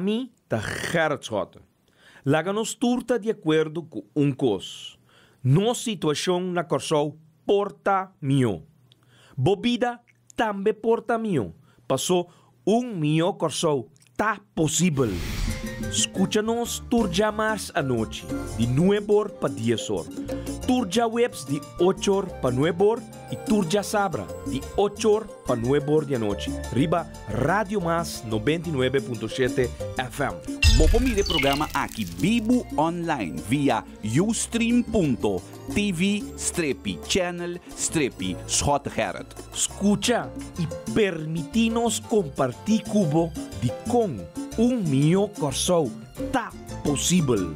mí ta hertzot. Laganos turta de acuerdo con un cos. No situación na corsou porta mío. Bobida también porta mío. Pasó un mío corsou ta posible. Escúchanos más anoche, de nuevo para 10 horas. Turja Webs de 8 para 9 y Turja Sabra de 8 para 9 de noche. Riba Radio Más 99.7 FM. Mopo el programa aquí, vivo, Online via ustream.tv strepi channel strepi Schotgerrit. Escucha y permitinos compartir cubo de con un mio corso ¡Está posible!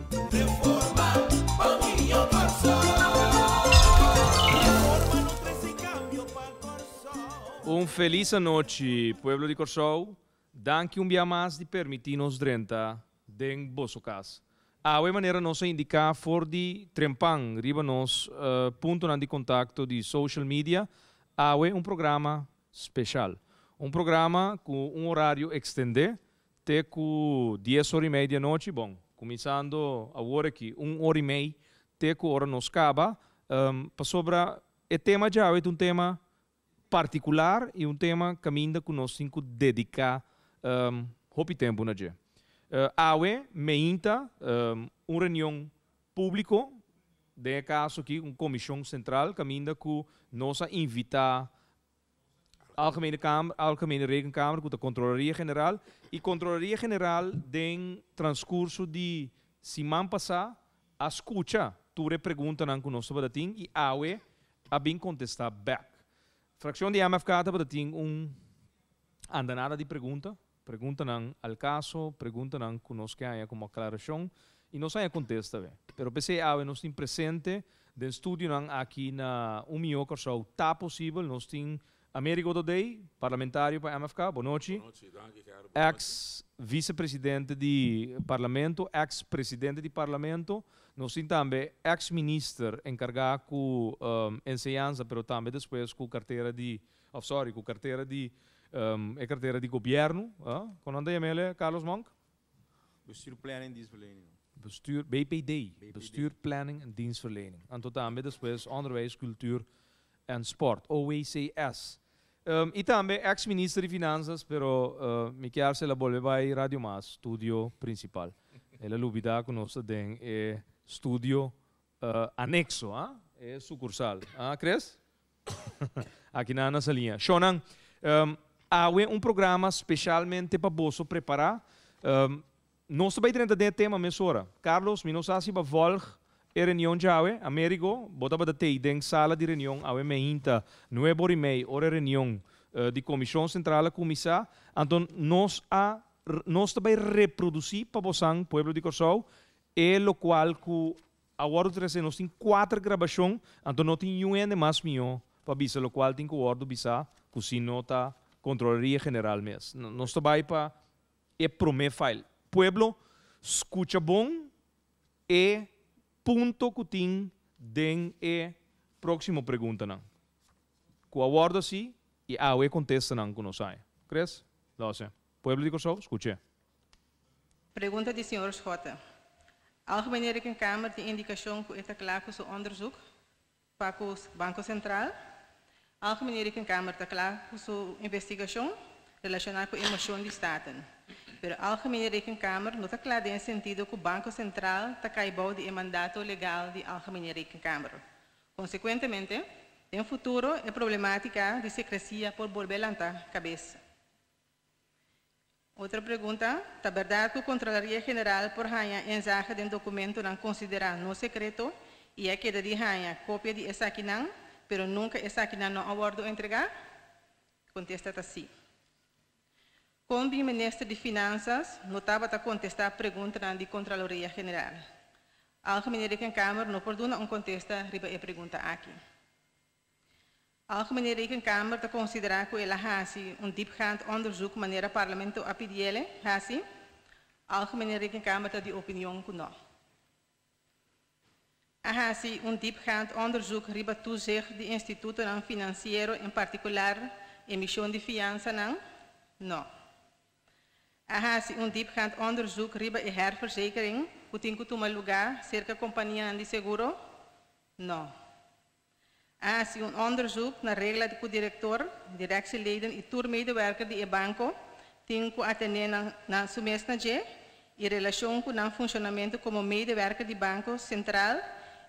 Un feliz noite, povo de Corsou. Danke dia via de permitir-nos drenta den vosso casa. A ah, maneira nossa indicar for de trempan, riba nos uh, punto de contato de social media a um programa especial, Um programa com um horário extender, até com 10 horas e meia da noite, bom, começando a hora aqui, 1 hora e meia, até com hora nos acaba, um, para sobre o tema já é um tema particular e um tema que ainda que nós cinco dedicar ehm, é, eh, ehm, um, hopi tempo na dia. Uh, awe meinta um, uma reunião público de caso aqui uma comissão central que ainda que nós invitar Algemene Kamer, Algemene Rekenkamer, com a Controlaria General. E Controlaria General tem transcurso de semana passada, escuta, tu pergunta não conosco para ti e Aue a bem contestar back. Fracção de MfK para ti un andanada de pergunta. não al caso, pergunta não conosco que como aclaración e não saia contexto também. Pero PCA nós tem presente de estudo aqui na Umioca, só tá possível, nós tem Américo Dodei, parlamentário para MFK, boa noite. Ex-vice-presidente de parlamento, ex-presidente de parlamento, nós temos também ex-ministro encarregado com um, ehm, enseñanza, mas também depois com carteira de, oh, sorry, ehm, eh? com carteira de, um, a carteira de governo, uh, com anda chamele Carlos Monk? Bestuur Planning en Dienstverlening. Bestuur, BPD, BPD. Bestuur Planning en Dienstverlening. En tot daarmee depois onderwijs, cultuur en sport, OECS. Um, e ehm, também ex-ministro de finanças, pero uh, quer se la volve vai Radio Mas, estúdio principal. Ela lubida conosco tem... Eh, estudio uh, anexo, ¿ah? Eh, sucursal. ¿ah? ¿Crees? Aqui na nossa linha. Shonan, um, ehm, há um programa especialmente para você preparar. Um, nós vamos temos de tema mensura. Carlos, me nos hace para volg é reunião de aue. Américo, botava de tei den sala de reunião aue me inta e meio hora reunião uh, de comissão central começar. Então nós a nós também reproduzir para você, povo de Corsol, e lo qual cu agora nos tem cuatro grabaciones, então não tem um ano mais meu para bisa, lo cual tem que ordo bisa, si no nota controlaria general mes. Não estou vai para e prometer. prome file. Pueblo escucha bom e punto que tem den e próximo pregunta. não. Que aguardo si e a ah, contesta não Crees? Não Pueblo de Kosovo, escuche. Pregunta de señor Jota. Algemene Rekenkamer de indicación que esta clave su onderzoek para el Banco Central. Algemene Rekenkamer de clave su investigación relacionada con emisión de estados. Pero a Algemene Rekenkamer no está clara el sentido que el Banco Central está caibou de mandato legal de Algemene Rekenkamer. Consequentemente, el futuro, la problemática de secrecia por volver la cabeza. Outra pergunta. Está verdade que a Controlaria General por Ranha ensaja de um documento não considerado no secreto e é que de Ranha cópia de essa aqui não, mas nunca essa aqui não abordou entregar? Contesta assim. Tá Como o ministro de Finanças notava a tá contestar a pergunta da Controlaria General. Algo que a Câmara não perdona um contesta riba a pergunta aqui. Algemene Rekenkamer te considerar com ela hasi diepgaand onderzoek wanneer het parlement a hasi. Algemene Rekenkamer te die opinie kuno. A hasi diepgaand onderzoek riba toezicht de instituten aan financiero in particular emissão de fianza não? No. A hasi diepgaand onderzoek riba e herverzekering, kutinkutumaluga, cerca companhia de seguro? No. Als ah, u een onderzoek naar regla de co-director, directieleden en tourmedewerker die in banco, têm que atender na, na sua mesma em relação com o funcionamento como medewerker do Banco Central,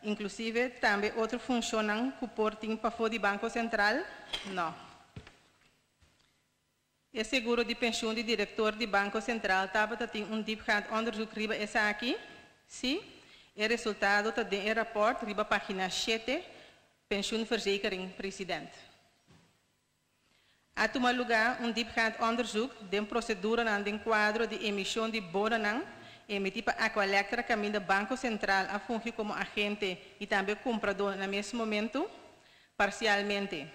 inclusive também outros funcionam que portem para fora do Banco Central, não. É seguro de pensão do diretor do Banco Central, Tabata tá, tem um diplomado onderzoek riba essa aqui, sim. é resultado tá, de um rapport riba página 7, pensioenverzekering, president. Há tomado lugar um diepgaand onderzoek de procedure aan de quadro de emissão de bonan emitida a Aqualectra caminho do Banco Central a fungir como agente e também comprador no mesmo momento, parcialmente.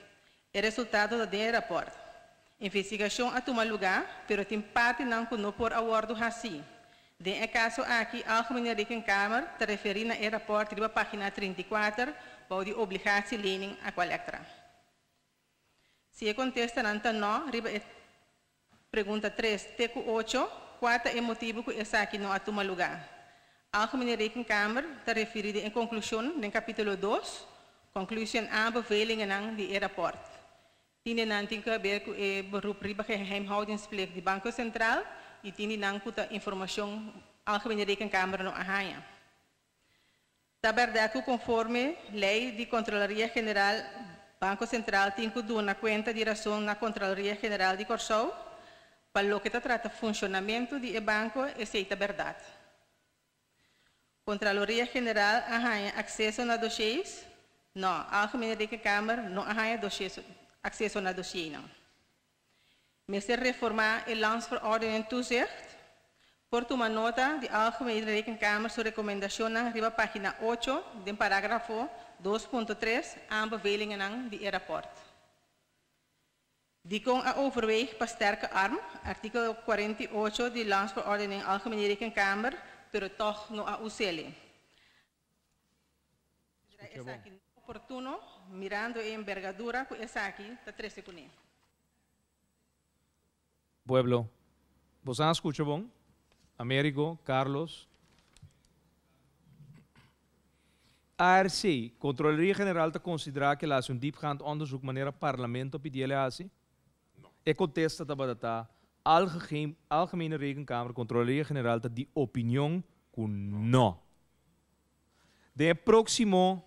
É resultado do relatório. Investigação a tomar lugar, pero tem parte não que não por acordo assim. De caso aqui, a Algemene Câmara, te referir na relatório da página 34 bouw die obligatielening Aqualectra. Si je contesta nanta no, riba e pergunta 3, teku 8, quarta e motivo ku essa aqui Algemeen atuma lugar. Algemene Rekenkamer, ter de In conclusão, no kapitel 2, conclusion aanbevelingen aan die rapport. Tiende nantinka berku e beroep riba geheimhoudingsplicht die Banco Centraal, e tiende ta informação Algemene Rekenkamer no ahaya. verdad que conforme Ley de Contraloría General Banco Central tiene que dar una razón de la Contraloría Controlaria General de Corsou para lo que trata funcionamiento de banco es verdad. verdad. Controlaria General arranha acceso a dossiês? No, a Algemene Cámara no ha acceso acceso na dossiê, não. Me se reformar e orden Orden en toezicht, por tomar nota de la Rekenkamer su recomendación arriba página 8 del parágrafo 2.3 aanbevelingen de rapport. a overweg sterke arm, artículo 48 de Landsverordening Rekenkamer, pero toch no a usele. oportuno, mirando envergadura, es aquí, 13 Pueblo, ¿vos han escuchado? Amerigo, Carlos. ARC, Controleria-Generaal te considerar que laat een diepgaand onderzoek wanneer het parlement op de hasie? No. Ik e contest dat dat de algemeen, Algemene Rekenkamer, controleer generaal dat die opinie kun no. De próximo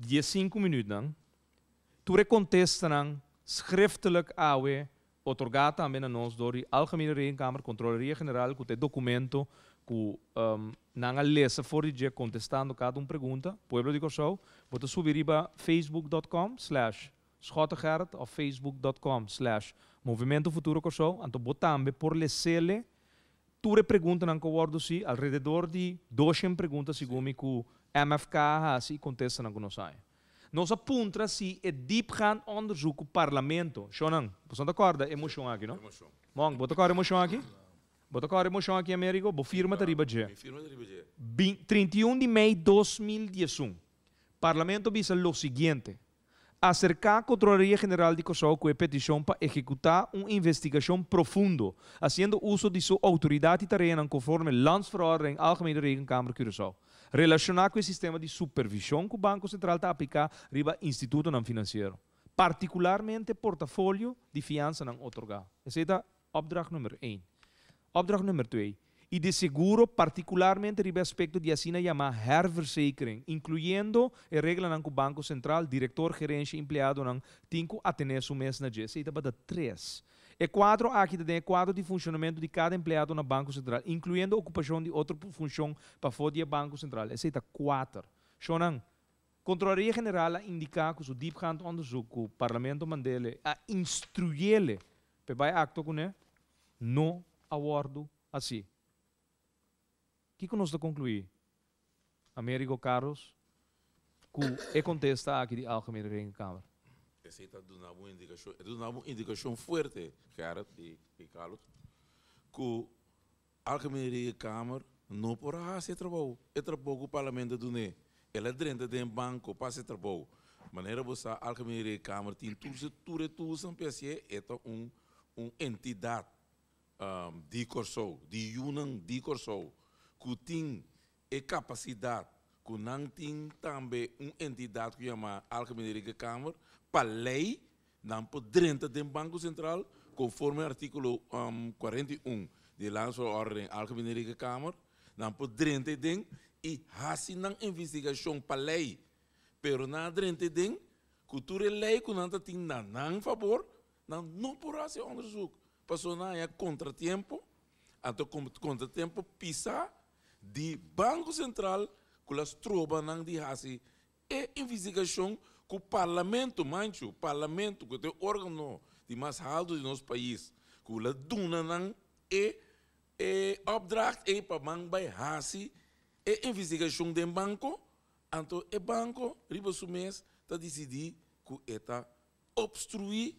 15 minuten, toen contestan schriftelijk AWE otorgar também a nós door die Algemene câmara, Controleria General, com o documento que um, não lesa fora de contestando cada uma pergunta, Pueblo de Kosovo, pode subir para facebook.com slash Schottegaard ou facebook.com slash Movimento Futuro Kosovo, então botamos por lesele ture pergunta não concordo se, alrededor de 200 perguntas, segundo que o MFK, assim, contesta não conosco. Nós apontamos se é deepgaan onderzoek op parlamento. Shonan, você não acorda? Emoção eh, aqui, não? Emoção. Eh, Mong, bota a emoção aqui? Bota a emoção aqui, Américo? Bo firma tariba G. Firma tariba G. 31 de maio de 2011. Parlamento visa o seguinte. Acercar a Controlaria General de Kosovo com a petição para executar uma investigação profunda, fazendo uso de sua autoridade terrena conforme Landsverordening Algemene de Curaçao relacionar com o sistema de supervisão que o Banco Central está aplicando aplicar riba instituto não financeiro, particularmente portafólio de fiança não otorgar. Esse é o opdracht número 1. Opdracht número 2. E de seguro, particularmente riba aspecto de assina chamar herverzekering, incluindo a regra não que o Banco Central, diretor, gerente, empregado não tem que atender mês na Esse é o 3 e quatro aqui tem quadro de funcionamento de cada empregado no Banco Central, incluindo a ocupação de outra função para fora do Banco Central. Aceita quatro. Shonan, Controlaria General indica que o diepgaand onderzoek que o Parlamento mandele a instruí-lo para acto que não acordo assim. O que, nós nós concluir? Américo Carlos, que contesta aqui de Algemene Câmara? necesita de uma indicação, é de uma indicação forte, Gerrit y, y Carlos, que la Algemene Câmara não por hacer trabajo, el o que do Parlamento tiene, ela dentro é de um banco para esse trabalho. Maneira você, a Alcâmara Câmara tem tudo, tudo, tudo, São PC é, é um, um entidade um, ah, de corso, de Yunnan de corso, que tem a capacidade, que não tem também uma entidade que chama Alcâmara Câmara, para a lei, não podrenta do Banco Central, conforme o artigo um, 41 de lança ordem Algemene Câmara, não podrenta den e assim não investigação para a lei, pero não podrenta den, cultura lei que não tem nada a favor, não não por o onderzoek. Passou na é contratempo, até contratempo pisa de Banco Central com as trovas não de assim e investigação que o parlamento mancho, o parlamento, que é o órgão de mais alto do nosso país, que o laduna não é, é obdracht é para banco vai é investigação de banco, então é banco, riba mês, está decidir que está obstruir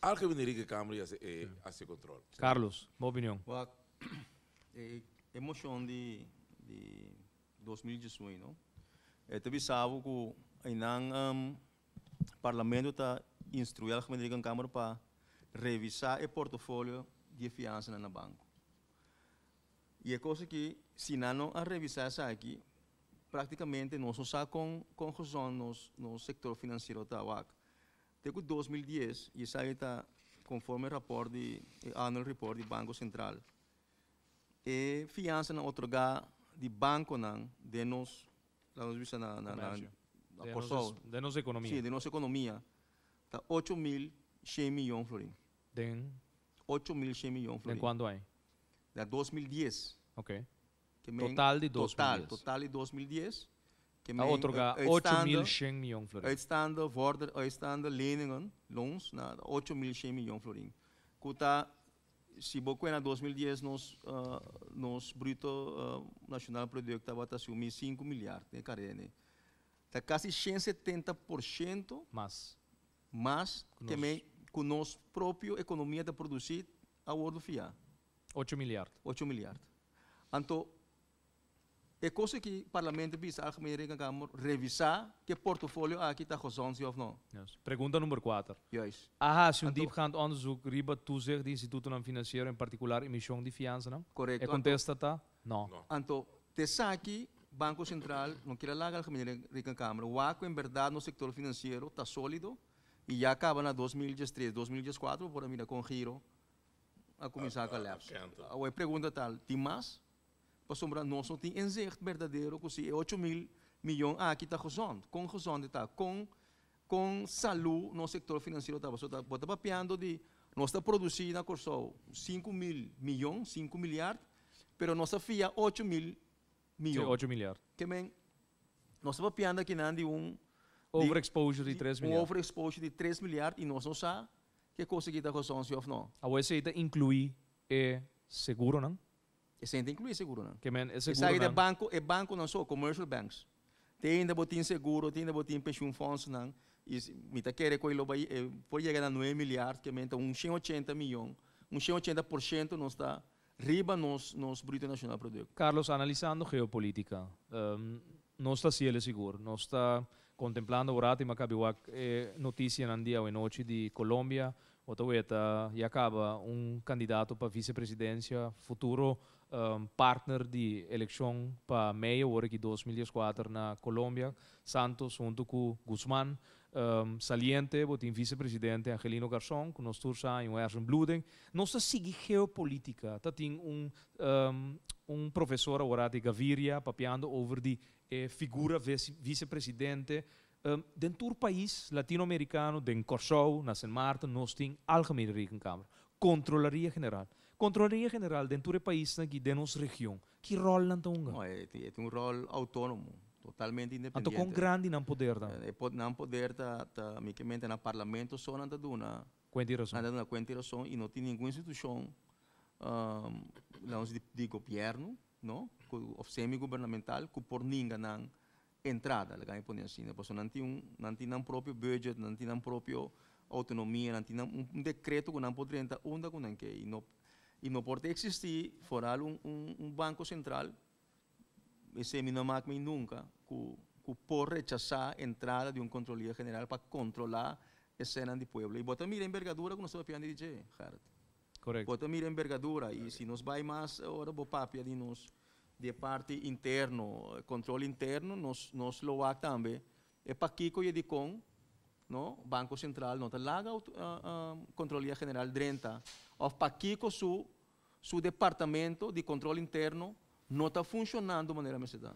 a que a Câmara e eh, a seu controle. Carlos, uma opinião. A eh, emoção de, de 2018, não? É, também sabe que inang um, parlamento está instruir a Comissão em Câmara para revisar o portfólio de fiança no banco. E é coisa que, se não a revisar essa aqui, praticamente não só com confusão no, no setor financeiro da UAC. Até 2010, e isso aí está conforme o rapport eh, annual report do Banco Central. E eh, fiança não otorgar de banco não, de nos, lá nos na, na, na, a Corsol. Denos economía. Sí, de nossa economia. 8 mil, 100 milhões florín. Den? 8 mil, 100 millones florim. De quando De 2010. Ok. total de 2010. Total, total de 2010. Que men, a outro ga 8 mil, 100 millones florim. Uitstaande worden, uitstaande leningen, loans, na 8 mil, 100 millones florim. Kuta si Boco en 2010 nos, uh, nos bruto uh, nacional producto va a 5 de carene. Está quase 170% mais, mais também com nossa própria economia de produzir a World FIA. 8 milhardos. 8 milhardos. Então, é coisa que o parlamento precisa revisar que portfólio aqui está gozando ou não. Yes. Pergunta número 4. Yes. Ah, ah se um dia diepgaand onderzoek riba toezicht de instituto não financeiro em particular emissão de fiança, não? Correto. E contesta, tá? Não. Então, te saque Banco Central não quero alargar el camino de câmara o Huaco, em verdade no sector financeiro está sólido e já acaba na 2013, 2014, por mira, com giro a começar a colapso. Agora, ah, a pergunta tal, tem mais? Para sombrar nós não tem enxerto verdadeiro, que se 8 mil milhões, ah, aqui está Rosond, com Rosond está, com, com saúde no setor financeiro está, você está papeando de, nós está produzindo, na Corsol, 5 mil milhões, 5 milhares, mas nossa fia 8 mil mio. Sí, 8 miliardi. Que men, nós estamos piando aqui né, de um... Overexposure de, de 3 miliardi. Um overexposure de 3 miliardi e nós não sabemos que conseguir da consciência ou não. A OSI inclui é seguro, não? E se ainda inclui seguro, não? Que men, é seguro, Essa não? banco, é banco não só, commercial banks. Tem ainda botim seguro, tem ainda botim pension funds, não? E me tá querendo que ele eh, pode chegar a 9 miliardi, que men, então 180 milhões. 180% não está riba nos, nos bruto nacional produto. Carlos, analisando geopolítica, um, está cielo seguro, não está contemplando orati makabiwak eh, notizie in andia o noite de Colômbia, Colombia, e acaba um candidato para vice-presidência, futuro um, partner de eleição para meio, ora que 2004 na Colômbia, Santos, junto com Guzmán, um, saliente, botin vice-presidente Angelino Garçon, que nós todos em Ergen Bluden, nós a seguir geopolítica. Tá tem um, um, um professor, de Gaviria, papiando over de eh, figura vice-presidente um, dentro do país latino-americano, de Corso, na San Martin, nós tem Algemene câmara. Controlaria General. Controlaria General dentro do país, aqui de nossa região, que rol não tem? é, é, é um rol autônomo. totalmente independente. Anto con grandi non può dirta. Eh, non può dirta, amicamente, no parlamento sono andato una... Quanti razão? Andato una quanti razão e não tem nenhuma instituição, um, não de, de governo, não? Ou semi-governamental, que por ninguém não entrada, le ganha poner assim, porque não tem um, não tem um próprio budget, não tem um próprio autonomia, não tem um, um decreto que não pode entrar, onda que não quer, e não, e não pode existir, fora um, um, um banco central ese Minomac nunca que, que por rechazar a entrada de un controlía general para controlar a escena de pueblo. Y bota mira envergadura que nosotros pidiendo DJ, Jared. Correcto. Bota mira envergadura y si nos va más ahora, bota de nos de parte interno, controle interno, nos, nos lo va también. É para Kiko e Edicom, no? Banco Central, nota lá uh, ah, uh, ah, Controlaria General Drenta. Ou para Kiko, seu, seu departamento de controle interno, não está funcionando de maneira mais está.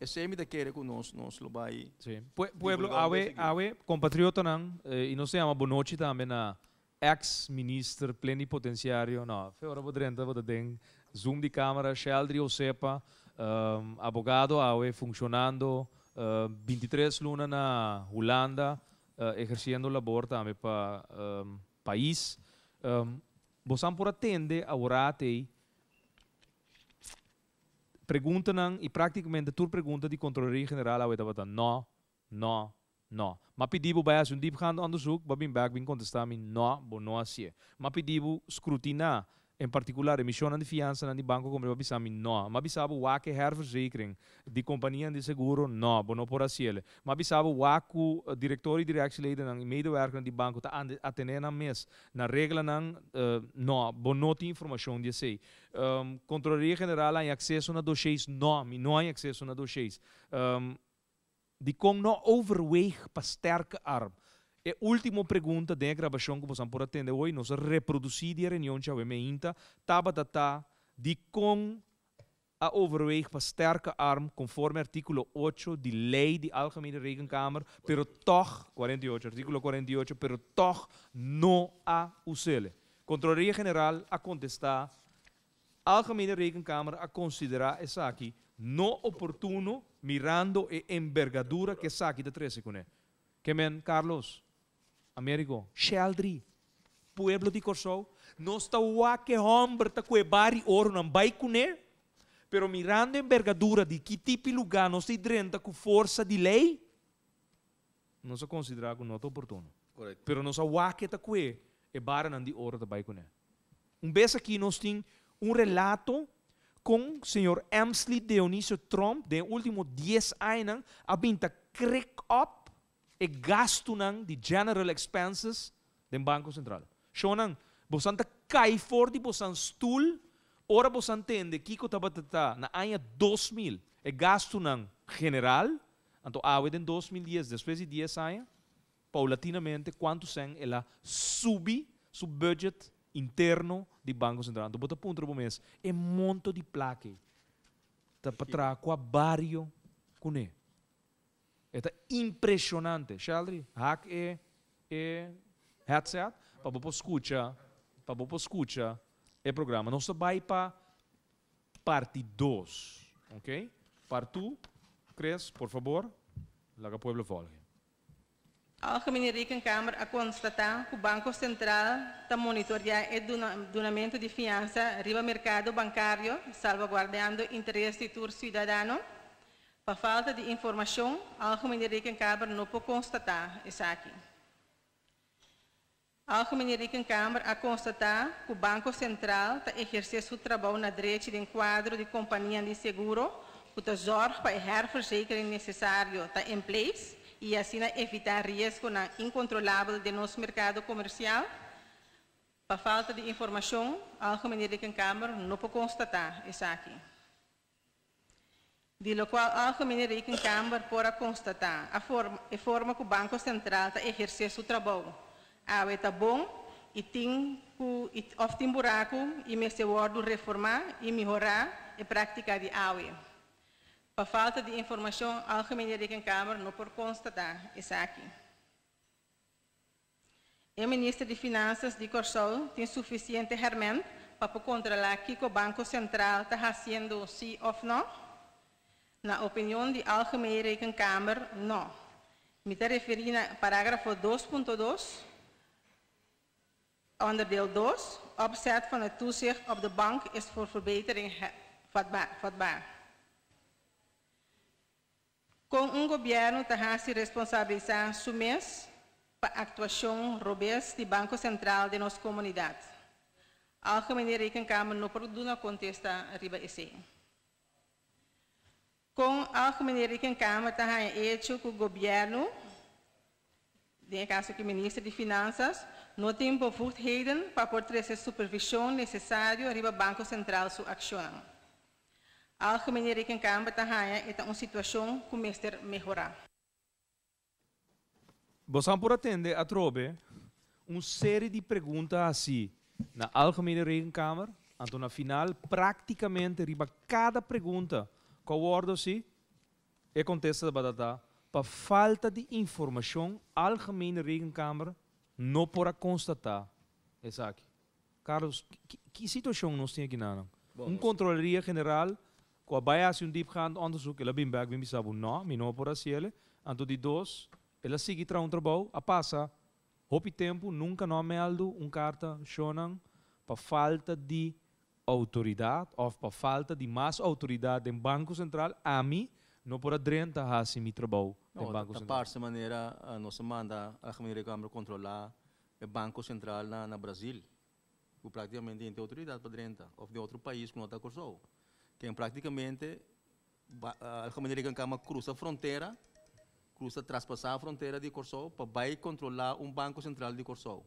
Esse é me quer que nós, nós lo vai. Sim. Pue, pueblo, ave, ave, compatriota não, eh, e não se chama Bonucci também na ex ministro plenipotenciário, não. Ora vou dentro, vou dentro, zoom de câmera, Sheldri Osepa, um, abogado, ave funcionando uh, eh, 23 luna na Holanda, uh, eh, exercendo labor também para um, país. Um, Bosan por atende a orate pergunta não e praticamente tu pergunta de Controlería General a wat não não, não, Maar pedibu bij als een diepgaand onderzoek, wat ben back bin contestar min não, bo no asie. pedi pedibu escrutinar in particolare missionen di fianza en die banco come babisami no ma bisabo wa che her verzekering die compagnieën die seguro no bono porasiele ma bisabo wa ku uh, directori directieleden en medewerker die banco ta tá atenen na mes na regla nan uh, eh, no bono ti informação die sei assim. um, controleria general em acesso na dossiers no mi no em acesso na dossiers um, ehm, die kon no overweeg pa sterke arm e última pergunta da gravação que vocês podem atender hoje, nós reproduzimos a reunião que avemos a tabata tá de com a overweg para sterke arm conforme artículo 8 da lei de algemene Regenkamer, pero toch, 48, artículo 48, pero toch no a usele. Controladoria General a contestar, algemene Regenkamer a considerar essa aqui não oportuno mirando e envergadura que saque de 13 con quem men, Carlos? Amerigo, Sheldry. pueblo de Corso, Não está o que hombre ta tá cuebari oro nan bai cuner, pero mirando a envergadura de que tipo de lugar nos está com força de lei, não se considera como nota oportuno. Correto. Pero não está o tá cue e bara nan di oro da tá bai Um vez aqui nós temos um relato com o senhor Emsley Dionísio Trump, de último 10 anos, a binta crack up e é gasto nan de general expenses do Banco Central. Shonan, você cai forte, você stool, ora você entende que que tá na anha 2000 e é gasto nan general, então awe den 2010, depois de 10 anha, paulatinamente quanto sen ela é subi su budget interno do Banco Central. Então, bota ponto para mês, é monto de placa. Tá para trás, a barrio, kune é impressionante. Шалри, hack e и, headset, para escuta, para escuta o programa. Nós vai para parte 2, ok? Partu, Cres, por favor, laga pueblo volge. Ao caminhar em Câmara a constatar que o Banco Central está monitorando o donamento de fiança riba mercado bancário, salvaguardando o interesse do cidadão por falta de informação, Algemene Rekenkamer não pode constatar isso aqui. A Algemene Rekenkamer a constatar que o Banco Central está exercendo seu trabalho na direita de enquadro de companhia de seguro, que está zorga para a verzekering necessário está em place e assim evitar risco na incontrolável de nosso mercado comercial. Por falta de informação, a Algemene Rekenkamer não pode constatar isso aqui di lo qual Alcomini Rick in Câmara pora constatar a forma, a forma que o Banco Central está exercer seu trabalho. A ah, está bom e tem que e, buraco e me se ordo reformar e melhorar e prática de aue. Por falta de informação, a Rick em Câmara não por constatar isso aqui. O ministro de Finanças de Corsol tem suficiente hermen para controlar o que o Banco Central está fazendo, sim ou não? na opinión de Algemeen Rekenkamer no. Me te referí al parágrafo 2.2, onderdeel 2. Opzet van het toezicht op de bank is voor verbetering vatbaar. vatbaar. com gobierno governo terá se responsabilizar sumes para actuación atuação robes Banco Central de nuestra comunidad. Algemene Rekenkamer não produz contesta arriba esse. com a maneira que encama está hecho que o governo, em caso que o é ministro de Finanças, não tem bevoegdheden para portar a supervisão necessária arriba Banco Central sua ação. A maneira que encama está é uma situação que mestre melhorar. Você por atender a trobe uma série de perguntas assim na Algemene Regenkamer, então na final praticamente arriba cada pergunta acordo se e contesta batata para falta de informação algemene regenkamer não para constatar exato Carlos que, situação nós temos aqui na um controlaria general com a base um diepgaand suco ela bem bem me não me não por assim ele anto de dois ela segue tra um trabalho a passa hopi tempo nunca não me aldo um carta shonan para falta de autoridade, ou para falta de mais autoridade em Banco Central, a mim não por adrentar assim me trabalho em Banco Central. De maneira, a ah, nossa manda a Câmara Câmara controlar o Banco Central na, na Brasil, que praticamente tem autoridade para adrentar, ou de outro país que não está acusado. Que praticamente a Câmara Câmara cruza a fronteira, cruza, traspassar a fronteira de Kosovo para vai controlar um Banco Central de Kosovo.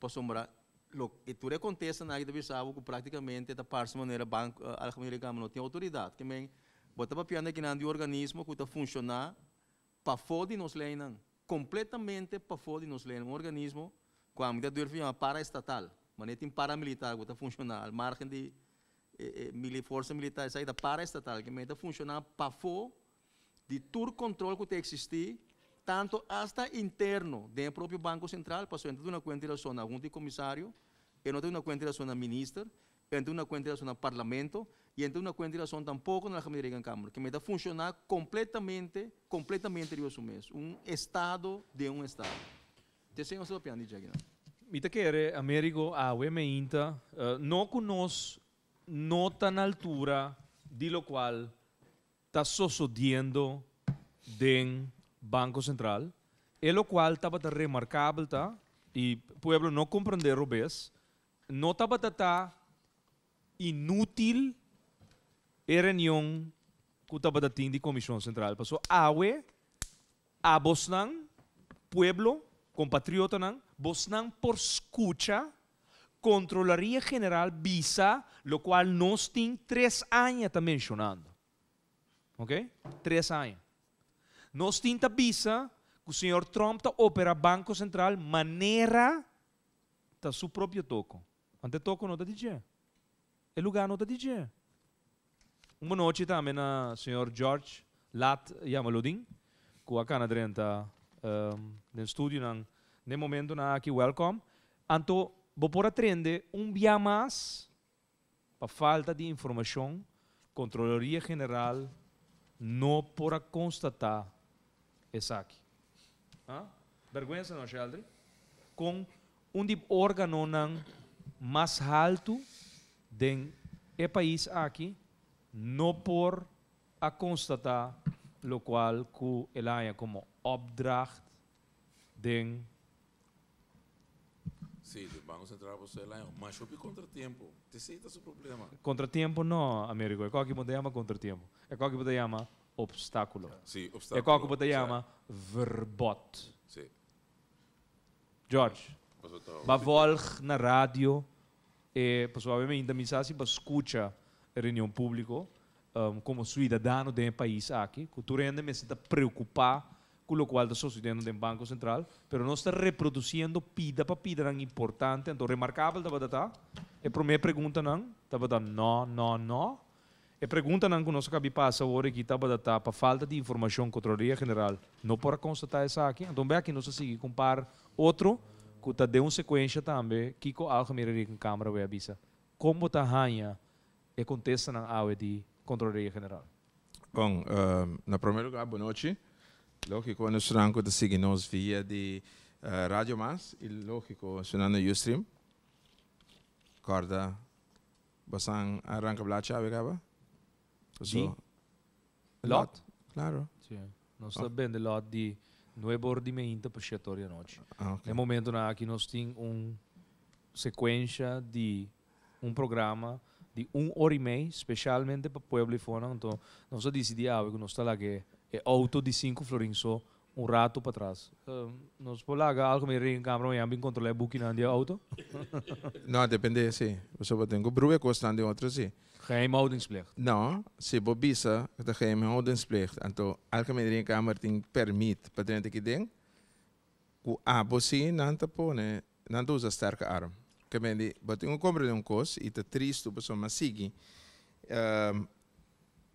Para sombrar lo, y tú le contestas a Aida Bissau que praticamente de parte manera banco eh, a la Comunidad no tiene autoridad. Que men, bota para piano que nandi organismo que está funcionar para foder nos leinan, completamente para foder nos leinan um organismo quando da durfi uma para estatal, mané tem para militar que está funcionar al de eh, eh, força militar saída para estatal que men está funcionar para fo de tur controle que te existir tanto hasta interno del propio Banco Central, Pasó pues, entre de la zona la zona de comisario e una cuenta de la zona ministro, entre cuenta de la zona parlamento, Y entre la zona Tampoco en la Câmara de cámara que me da funcionar completamente, completamente de su mes un Estado de un Estado. te você vai dizer aqui, não? Mita Américo, a UEMEINTA, eh, no No no tan altura de lo cual está sucediendo den Banco Central, el lo cual remarcable remarcable y pueblo pueblo no no no compreender inútil la reunión que estaba comisión Central. pasó awe, a Bosnan, pueblo, compatriota, nan, Bosnan por escucha, Controlaría General Visa, lo cual nos tiene tres años está mencionando. ¿Ok? Tres años. Nos tintabisa que o senhor Trump tá opera Banco Central maneira da tá seu próprio toco. Ante toco não está dizendo. É lugar não está dizendo. Uma noite também na ah, senhor George Lat Yamaludin, que a Cana Drenta um, ah, no estúdio, nan, no momento na aqui welcome. Anto, vou por atender um dia mais para falta de informação, Controladoria General não pode constatar es Ah? Vergüenza, ¿no, un Con un órgano más alto el país aquí no por a constatar lo cual que el haya como obdracht de... Sí, vamos a entrar a usted el año. Mas eu contratiempo. Te cita su problema. Contratiempo no, Américo, es como que te llama contratiempo. es como que te llama obstáculo. Sí, obstáculo. É qual que você chama? Verbote. Sí. George, bavolg na rádio, e, provavelmente, ainda me assim, escuta a reunião pública, um, como cidadão de um país aqui, culturalmente, me sinto preocupado com o qual estou sucedendo no Banco Central, mas não está reproduzindo pida para pida tão importante, então remarcável, tá, tá, tá. e para pergunta, não, tá, não, não, não, e pergunta o que nós acabamos de passar hora aqui, estava da tapa, falta de informação com a Controlaria General, não para constatar essa aqui. Então, bem aqui nós seguir comprar outro, que está de uma sequência também, que com algo com a Câmara vai avisar. Como está a e contesta na área de Controlaria General? Bom, uh, ehm, na primeiro lugar, boa noite. Lógico, nós estamos seguindo nos via de uh, Rádio Mas, e lógico, estamos no Ustream. Corda, você arranca a chave, acaba? Di? Lot? Claro. Sì. Non ah. sta oh. bene Lot di nuovo ordimento per sciatori a noci. Ah, okay. Nel momento una che non sting un sequenza di un programma di un orimei specialmente per puebli Fona, non so di si diave non sta la che è auto di 5 florinso um rato para trás. não se pode lá algo me ring camera e ambim controlei buki na dia auto. não, depende sim. Você pode ter um brué costando outro sim. Geheimhoudingsplicht? Não, se bobisa, de geheimhoudingsplicht. Então, algemeen rekenkamer tem permit, patente que tem, o abo ah, sim, não te pone, não usa sterke arm. Que men di, porque um compra de um cos, e te tristo, pessoa, mas sigue, uh,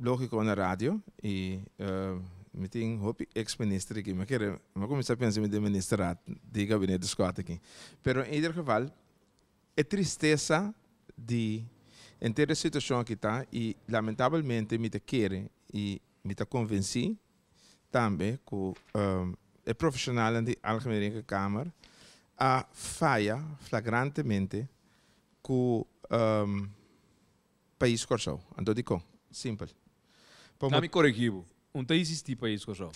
lógico na rádio, e... Uh, meeting hopi ex-ministri ki makere ma come sapienza mi de ministrat di gabinete scotta ki pero in ieder geval é tristeza de entera situação que está e lamentavelmente mi te querem e mi te convenci também ehm, que um, é profissional de Algemene Câmara a falha flagrantemente com um, ehm, país corso. Então digo, simples. Para Não me un teisistýpa í, sko, svo.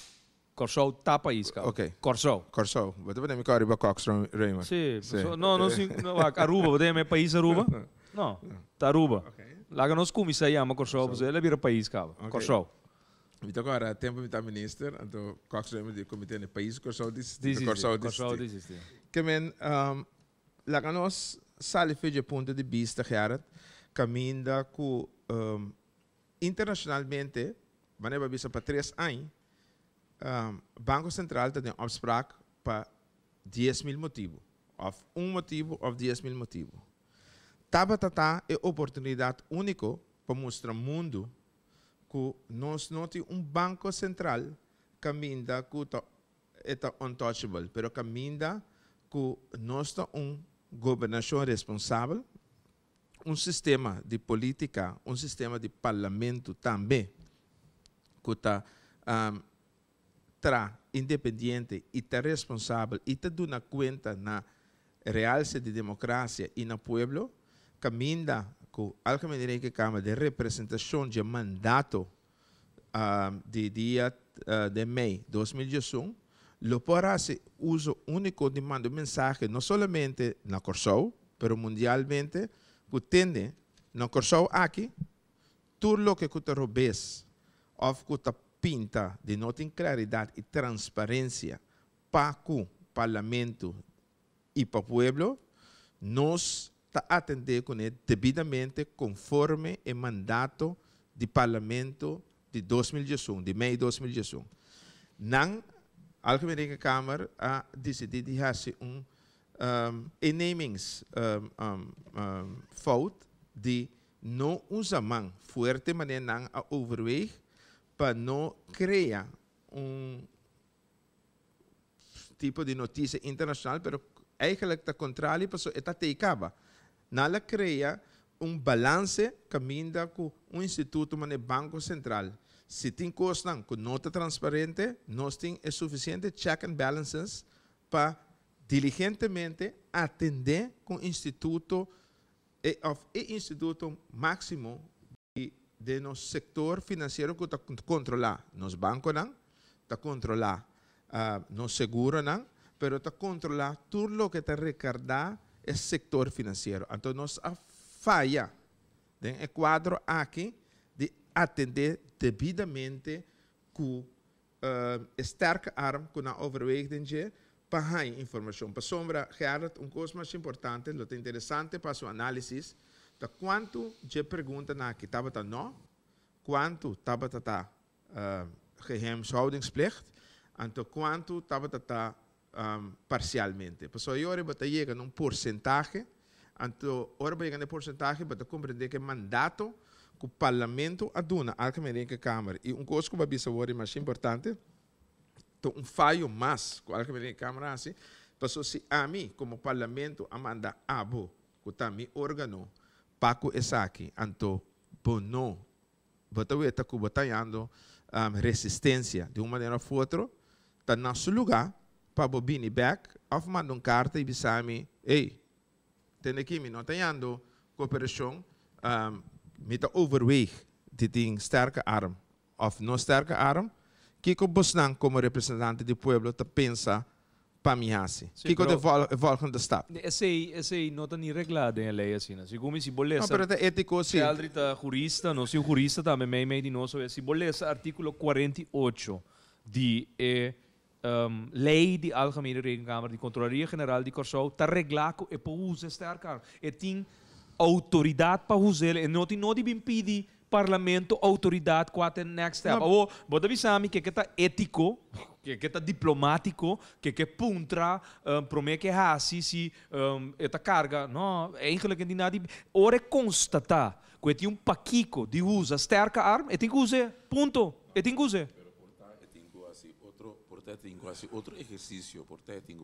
Corchou tapa isso, cara. Ok. Corchou. Corchou. Vou te me cari Cox Reima. Sim. Não, não sim. Aruba, vou te me país Aruba. Não. Tá Aruba. Lá que nós comemos aí, ama Corchou, você ele vira país, cara. Corchou. Então agora, tempo está ministro, então Cox Reima de comitê de país Corchou diz, Corchou diz. Corchou diz. Que men, lá que nós sale feje ponto de vista, cara, caminda com internacionalmente wanneer we bezig met 3 s um, Banco Central tem uma afspraak para 10 mil motivos, ou um motivo, ou 10 mil motivos. Tabatata é oportunidade única para mostrar ao mundo que nós não temos um Banco Central que minda que está é untouchable, pero que que nós temos um governação responsável, um sistema de política, um sistema de parlamento também que um, tá, ah, tra independente e tá responsável e tá dando conta na realce de democracia e na pueblo caminda com a que Câmara de representação de mandato ah, de dia uh, de MEI 2021 lo porá se uso único de mando mensaje não somente na Corsou, pero mundialmente que tende na Corsou aqui tudo o que cuta robes oferta pinta de denota claridade e transparência para o parlamento e para o povo, nós tá atender com ele debidamente conforme o mandato do parlamento de 2011 de meio de 2018. Não, a Algemene Câmara a decidir de fazer um um, enemings um, um, um, fout die no usaman nang a overweeg para não criar um tipo de notícia internacional, pero é eigenlijk está contrário, porque é está teicaba. Nala cria um balance caminha com um Instituto Mané Banco Central. Se tem costas com nota transparente, nós tem é suficiente check and balances para diligentemente atender com o Instituto e, eh, o eh, Instituto Máximo de nos sector financeiro que está controla Nos banco não, está controla Uh, ah, nos seguro não, pero está controla tudo o que está recarda é sector financeiro. Então, nós a falha tem quadro aqui de atender devidamente com uh, eh, sterke arm, com a overweging para a informação. Para sombra, Gerard, um coisa mais importante, o interessante para o análise, Tá quanto de pergunta na que tabata no, quanto tabata tá uh, ah, geheimshoudingsplicht, anto quanto tabata tá ah, um, parcialmente. Pessoa aí ora bata chega num porcentagem, anto ora bata chega num porcentagem para compreender que é mandato que o parlamento aduna, alcamente que câmara. E um coisa que vai bisa é mais importante, então um falho mais, alcamente que câmara assim, passou se a mim como parlamento a mandar abo, que tá me órgano Paco Esaki, Anto Bono, Botaweta Kubotayando, um, resistência de uma maneira ou outra, está no nosso lugar, para Bobini back, of manda uma carta e bisami, ei, tem aqui, me não tenhando cooperação, um, me está overweight, de tem sterke arm, of não sterke arm, que o Bosnan, como representante do povo, está pensa pa mi hasi. Sí, Kiko te vol, volgende stap. Ese ese nota ni regla de lei assim, se como se bolesa. No, pero te ético sí. Se aldri ta jurista, não se o jurista também mei mei di nosso se bolesa artículo 48 di eh, um, lei di algemene rekenkamer de controlaria generaal de Corso ta regulado e po use sterkar. E tem autoridade para usar, e não tem, não te impede parlamento autoridade quanto next step. Ou, avisar, visami que que tá ético que, que é diplomático, que que puntra, um, ah, promê que hasi se um, esta carga, não, é aquilo que nada, ora é constata tá? que tem um paquico de usa esterca arma, e tem que usar, ponto, e tem que usar. por Portanto, tem quase outro exercício, por portanto, tem que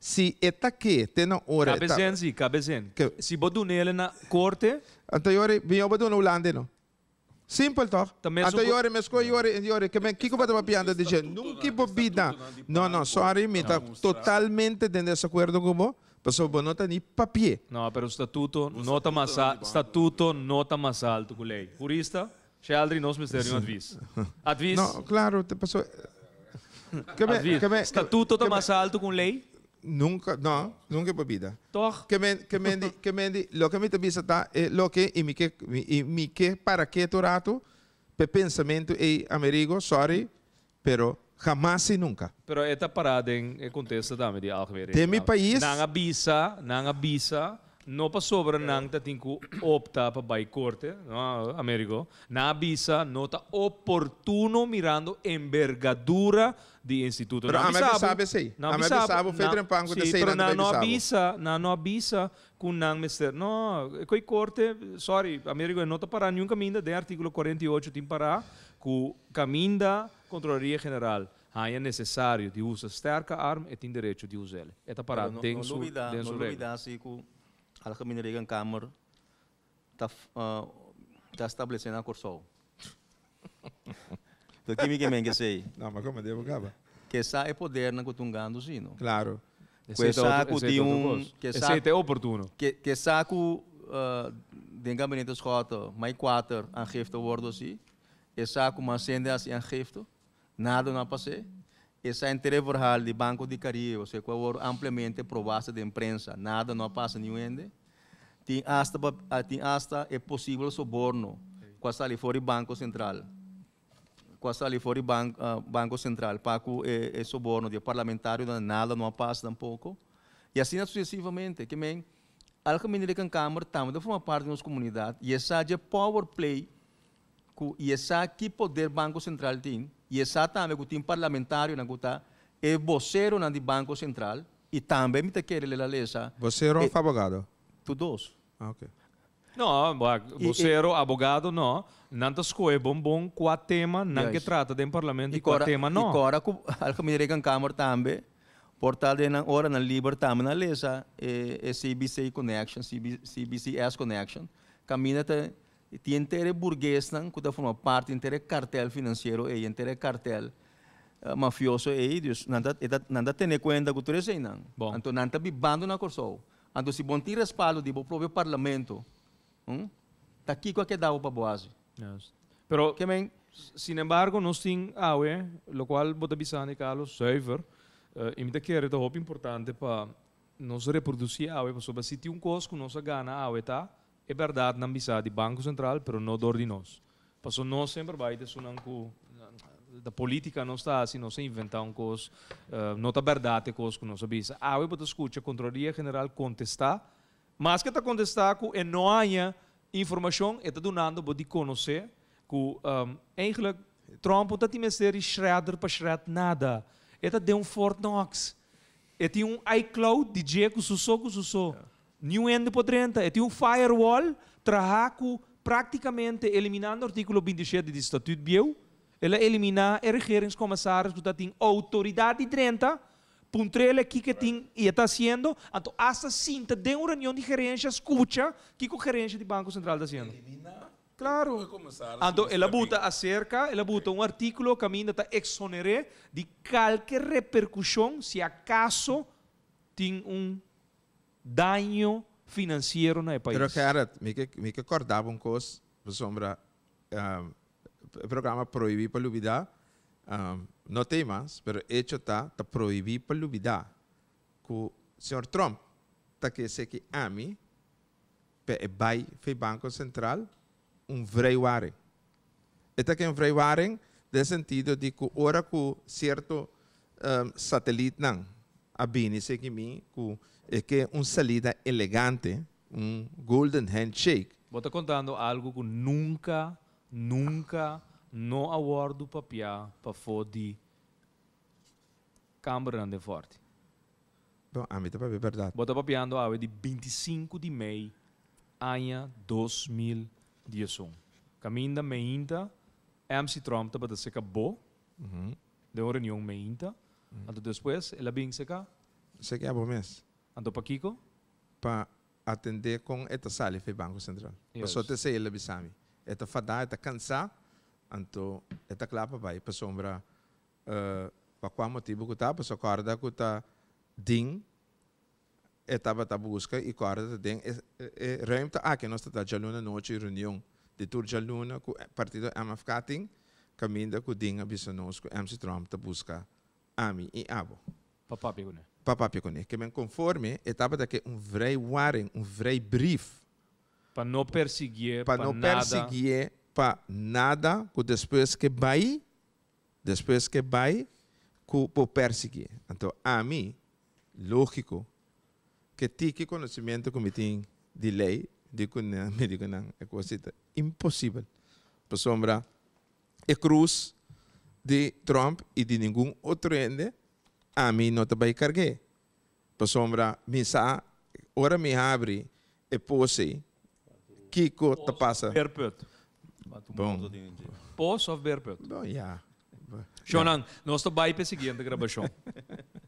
si etaketen ore. Kabezen si, kabezen. Ke, si bodunelen na corte Anteriore, binyo bodun ulande no. Simpel toch? Anteriore, mesko iore, iore, che ben kiko bateva piando dice, non chi bobida. No, no, sorry, mi sta totalmente in disaccordo con voi. Perché non c'è ni papier. No, però lo statuto, nota massa, statuto, nota massa alto con lei. Purista? C'è altri non mi smisteriamo advis. Advis? No, claro, te passo... Che me, che me, statuto, Tommaso Alto con lei? Nunca, não nunca bebida. Toch. Que me, que me, que me, lo que me te visa tá é lo que e me que e me que para que torato pe pensamento e amigo, sorry, pero jamais e nunca. Pero esta parada em contexto da me de algemeen. De mi país. visa não há visa não pa sobra nang ta tinku opta pa bai corte, não há visa não tá oportuno mirando envergadura di istituto. Però non a me pensava sì, non a me pensavo fai trampare con te sei però non abisa, non abisa con non mister, Não, coi corte, sorry, não non para nenhum caminho de artigo 48 tim para cu caminda controlaria general. Ah, é necessário de usar cerca arma e tem direito de usar ela. É para dentro da regra. Não duvidar se que a Câmara da Câmara ah, está estabelecendo a Corsol me mi kemen kesei. Não, mas como é? devo capa? Kesa e poder na né, kutungando sino. Claro. Kesa ku di un kesa é opportuno. Kesa ku den gabinete schoto, mai quater aangifte worden si. Kesa ku masende as aangifte. Nada na sa essa verhal de Banco de Caribe, ou seja, Equador amplamente provada de imprensa, nada não passa nenhum ainda. Tem hasta, ah, tem hasta é possível soborno com a Salifori Banco Central quando ali fora o banco, uh, banco Central, Paco é, é soborno de parlamentário, é nada, não passa tampouco. E assim sucessivamente, que men, algo me diria que a Câmara também forma parte da nossa comunidade, e essa é power play, e essa é que poder Banco Central tem, e essa é também que tem parlamentário na né, Guta, tá, é vocero na né, de Banco Central, e também me te quer ler a lesa. Vocero ou é, advogado? Todos. Ah, ok. No, você era abogado, não. Nantas escolhe bombom com a tema, não yes. que trata de parlamento e com tema, não. E agora, algo me diregan câmara também, portal de na hora na Liber na lesa, é CBC Connection, CBCS Connection. Caminha até ti intere burguês nan da forma parte intere cartel financeiro eh, e intere cartel uh, mafioso e idios nanda edat, nanda tene cuenta que tu eres nan anto nanda bibando na corso anto si bonti respaldo di próprio proprio parlamento daqui qualquer que dao baboazi. Yes. Pero, que men, sin embargo, no sin awe, lo cual botabisani Carlos Saver, uh, eh, e me daquele tá roupa importante para nos reproduzir água, para sobre si tem um cosco, nós gana água tá? É verdade, não bisa de Banco Central, pero não dor de nós. Passou nós sempre vai de sunanco da política não está assim, não se inventar um cosco, uh, não está verdade coisa que não sabia. Ah, eu vou escutar a Controlaria General contestar, mas que está contestar que não há informação etta do nando bo di conosce um, eigenlijk Trump dat die mysterie shredder pa shred nada Ele de um Fort Knox Ele tem um iCloud di jeco suso ku suso yeah. new end Ele tem um firewall trahaku praticamente eliminando o artigo 27 do Estatuto Bieu, ela eliminar a regeringscommissaris, que têm autoridade de 30, que tiene y está haciendo, hasta hasta cinta de una reunión de gerencia escucha qué que gerencia gerencia Banco Central está haciendo. Claro. Anto la buta acerca, la buta un artículo que a me está exoneré de cualquier repercusión si acaso tiene un daño financiero en el país. Pero Gerard, me acordava acordaba un pues, sobre el ah, programa prohibí para Olvidar. Um, ah, Não tem mais, mas o hecho está, está proibido para olvidar que o senhor Trump está que se que ami, pe vai para o Banco Central um vreiwaren. Está que um vreiwaren, no sentido de que ora que certo um, satélite não, a se que mim, que é que uma salida elegante, um golden handshake. Vou estar contando algo que nunca, nunca não awardo papel para fora de Câmara de Forte. Bom, a mim também é verdade. Bota papiando a de 25 de maio, ano 2011. Caminha inta, MC Trump para se acabou, uhum. de uma reunião meinta, uhum. então depois ela vem se cá. Se que é bom mês. Andou para Kiko? Para atender com esta sala, foi Banco Central. Yes. Para só te sei ele, Bissami. Esta fadá, esta cansa. Então, esta claro, vai para sombra. Uh, eh, para qual motivo que está, para sua corda que está din, estava a busca e corda din, e remta, ah, que nós estamos a luna noite reunião, de tur eh, a luna, com partido MFK ting, caminha com din a bisonosco, MC Trump está busca ami e abo. Papá pegune. Papá pegune. Que men conforme, estava daqui um vrei warren, um vrei brief. Para não perseguir, para não nada. perseguir para nada que depois que vai, depois que vai, que por perseguir. Então, a mim, lógico, que ti que conhecimento que me tem de lei, digo, não, me digo, não, é coisa impossível. Por sombra, é cruz de Trump e de nenhum outro ende, a mim não te vai carregar. Por sombra, me sa, ora me abre, é posse, Kiko te passa. Perpétuo. Bom. Posso ver, Piotr? No, ja. Shonan, nós vai para a seguinte gravação.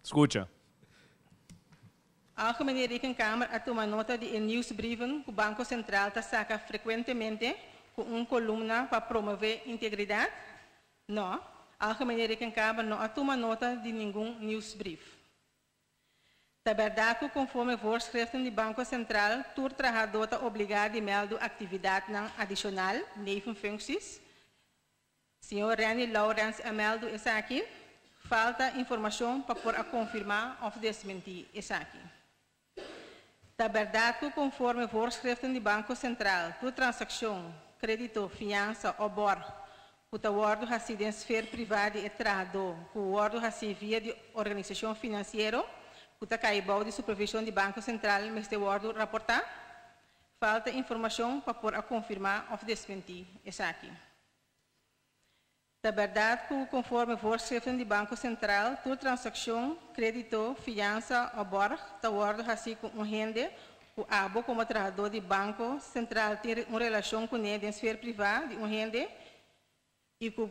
Escuta. Algemene Rekenkamer ha tomado nota de briefing que o Banco Central está saca frequentemente com uma coluna para promover integridade? Não. a câmara não ha tomado nota de nenhum briefing. Taberdaku conforme voorschriften die Banco Central toertrahat dota obligar de meldo actividade ng addicional nevenfuncties. Senhor Rani Laurens Ameldo Isaki, falta informação para por a confirmar of desmentir Isaki. Taberdaku conforme voorschriften die Banco Central toer transação, crédito, fiança ou bor Puta wordo racidens fer privada e trado, o wordo via de organização financeira, Cutacaibó de Supervisão de Banco Central, Mr. Wardo, reporta. Falta informação para pôr a confirmar ou desmentir. Essa aqui. Da verdade, conforme chefe do Banco Central, toda transação, crédito, fiança ou borg, está Wardo assim com um rende, o abo como trabalhador de Banco Central tem uma relação com ele em esfera privada, de um rende, e com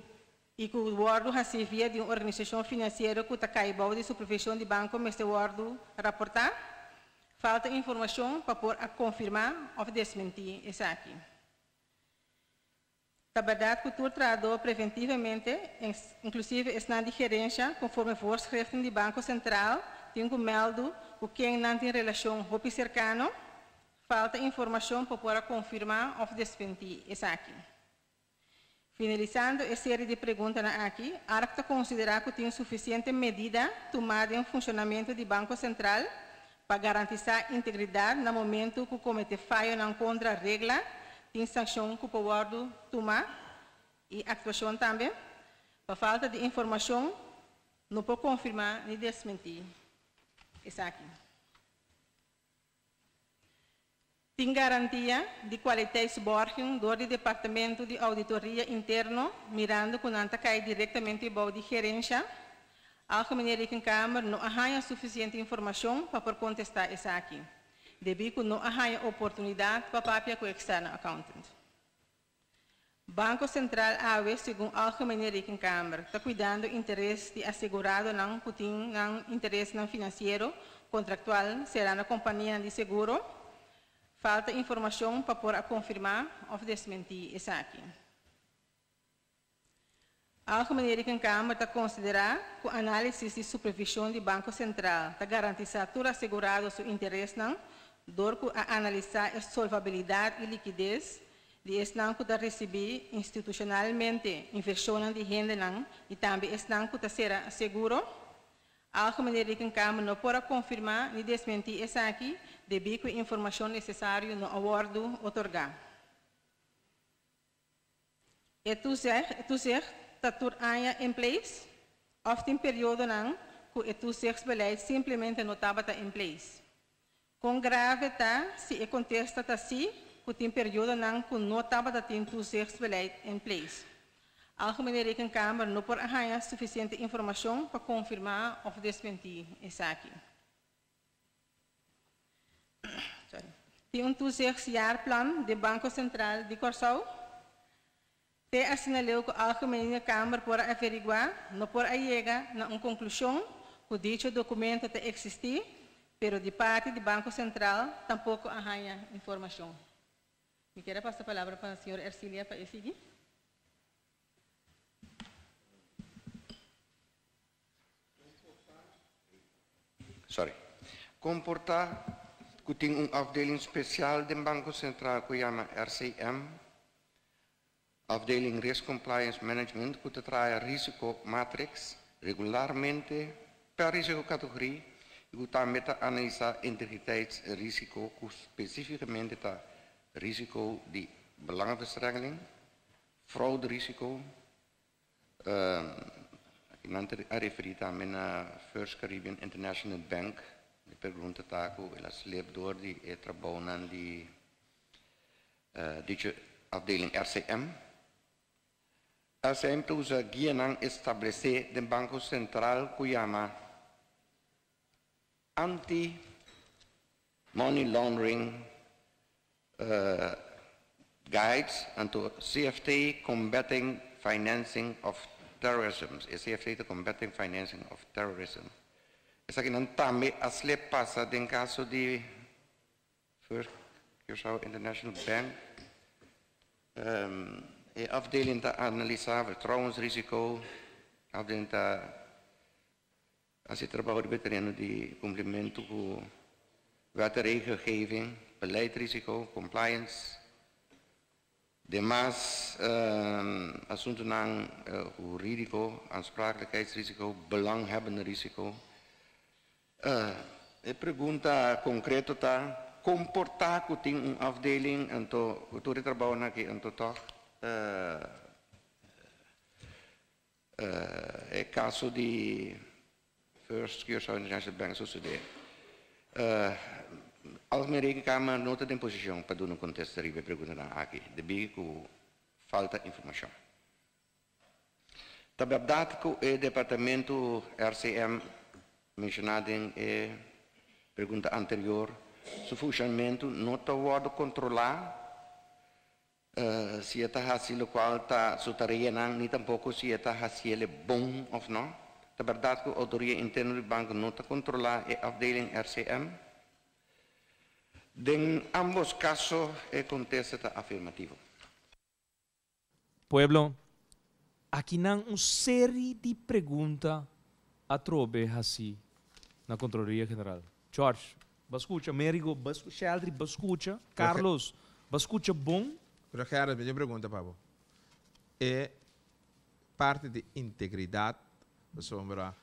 e que o Wardo recebia de uma organização financeira que Tacaibau de supervisão de banco, o Wardo reportar. Falta informação para por a confirmar ou desmentir isso aqui. Trabalhar que o trabalhador preventivamente, inclusive na gerência, conforme forskriften do Banco Central, tem um meldo o é que não tem relação com o cercano. Falta informação para por a confirmar ou desmentir isso aqui. Finalizando a série de perguntas aqui, a ARCTA tá considera que tem suficiente medida tomada em funcionamento do Banco Central para garantizar a integridade no momento que comete falha não contra a regra, tem sanção que o povo tomar e atuação também. Para falta de informação, não pode confirmar nem desmentir. Isso aqui. tem garantia de qualidade do Departamento de Auditoria Interno, mirando que não cai diretamente para de gerência. A Comunidade Câmara não arranha suficiente informação para contestar isso aqui. Devido que não arranha oportunidade para papia com o externo accountant. Banco Central AWE, segundo a Comunidade Câmara, está cuidando do interesse de assegurado não que tem interesse não financeiro, contractual, será na companhia de seguro, Falta informação para poder confirmar ou desmentir isso aqui. Algo maneira que a Câmara está considerar que a análise de supervisão do Banco Central está garantizar tudo assegurado seu interesse não, dorco a analisar a solvabilidade e liquidez de estanco da receber institucionalmente inversão de renda não, e também estanco da será seguro. Algo maneira que a Câmara não pode confirmar nem desmentir isso aqui, debi bico informação necessário no acordo otorgar. E tu ser, tu ser, tatur aia em place, tem período não, que e tu ser beleid simplesmente notava ta em place. Com grave se e contesta ta si, que tem período não, que notava ta tem tu ser beleid em place. Algemene Rekenkamer não por aia suficiente informação para confirmar ou desmentir isso aqui die een toezichtsjaarplan, de Banco Central de Curaçao, Tem assinalou que a Algemene Câmara para averiguar, não para chegar na uma conclusão que dicho documento te existir, pero de parte do Banco Central tampouco arranha informação. Me quero passar a palavra para a senhora Ercília para seguir. Sorry. Comportar Kuting een afdeling speciaal den Banco Central Kuyama RCM, afdeling Risk Compliance Management, kutte trae risico matrix regularmente per risicocategorie, kuta meta-analisa integriteitsrisico, ku specificamente ta risico di belangenverstrengeling, frauderisico, uh, in a referita de First Caribbean International Bank, pergunta taku helaas e leefdoor die etrabouw aan die, uh, die afdeling RCM. RCM plus guianang establecer den Banco Central Cuyama anti-money laundering uh, guides unto CFT combating financing of terrorism, e CFT to combating financing of terrorism. It's like an in het din caso di First Curaçao International Bank. Um, ehm, e afdeling te analyseren vertrouwensrisico, afdeling te als je trabalho betreffende die complementen hoe wetregelgeving, beleidsrisico, compliance, demás uh, assunto juridische uh, jurídico, aansprakelijkheidsrisico, belanghebbende risico. Uh, pergunta concreta está comportar que tem uma avdeling anto cultura trabalho naqui anto to tá? uh, ah, uh, ah, é caso de First Kyoto International Bank Sociedade uh, Almerig cama nota de posição para dar um contexto ribe pergunta na aqui devido falta de informação Tababdat que o é departamento RCM mencionada em eh, pergunta anterior, eh, se funcionamento não está a controlar uh, se está o qual está sutarianang, nem tampouco se está é bom ou não. Na verdade, a autoria interna do banco não está controlar a avdeling RCM. Em ambos casos, o contexto está afirmativo. Pueblo, aqui não uma série de perguntas atrobe assim na Controladoria General. George, bascucha, Merigo, bascucha, Sheldry, bascucha, Carlos, bascucha bom. Rogério, minha pergunta, Pablo. É parte de integridade, sombra,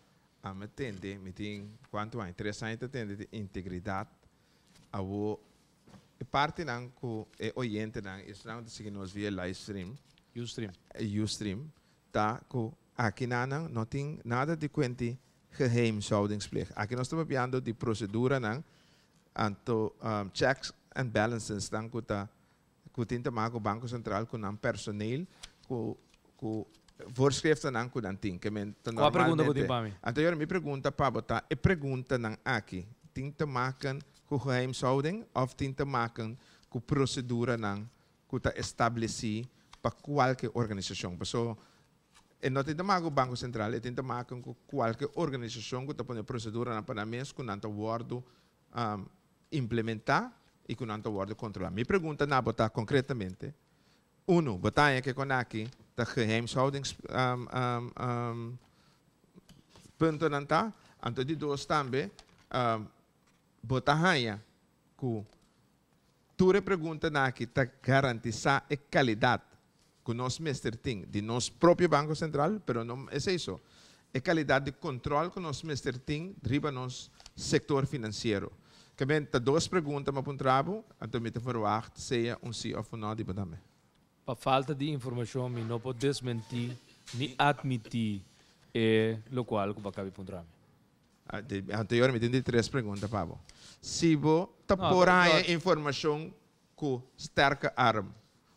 a me tende, me tem quanto é interessante, tende de integridade, a o parte não que é oyente não, isso não se que nós via live stream. Ustream. Eh, Ustream, tá com Aqui não tem nada de kwenti geheimhoudingsplicht. Aqui nós estamos vendo de procedura nang anto um, ah, checks and balances nang kuta kutin tama ko Banco Central kun ang personal ku ku voorschriften nang que anting. Tá Qual a pergunta ko din pa mi? Anterior mi pergunta pa bota tá? e pergunta nang tem ting tamakan ku geheimhouding of ting tamakan ku procedura nang kuta estabeleci pa qualquer organização. Pessoa e eh, não tem que com o Banco Central, tem que com qualquer organização que está pondo procedura na Panamês que não bordo um, implementar e que não bordo controlar. Minha pergunta na botar concretamente, uno, botar é que com aqui da geheimshoudings um, um, um, punto não está, anto de dois também, um, botar raia que tua pergunta na aqui está garantizar a qualidade que o nosso mestre tem de nosso próprio Banco Central, mas não é isso. É qualidade de controle que o nosso mestre tem riba nosso setor financeiro. Que bem, tá duas perguntas para o trabo, então me forward seja um sim ou não de também. Para falta de informação, não pode desmentir nem admitir é lo qual que vai ah, de o Anteriormente, tenho três perguntas, Pablo. Se você tem informação com cerca arma,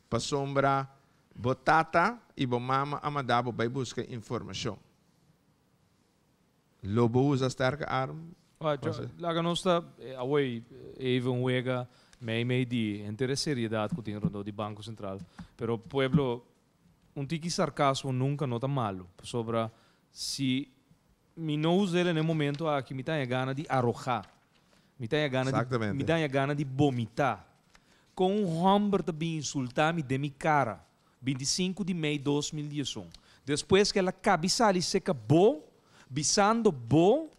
para sombra Botata e bom mama amadabo vai buscar informação. Lobo usa starka arm. Laga não está eh, away even eh, wega mei mei di intere seriedade que tinha de Banco Central. Pero pueblo um tiki sarcasmo nunca nota malo sobre se me não usar ele no momento a que me tenha gana de arrojar. Me tenha gana de me tenha gana de vomitar. Com um homem também insultar me de minha cara. 25 de maio de 2021. Depois que ela e se acabou, bisando bom,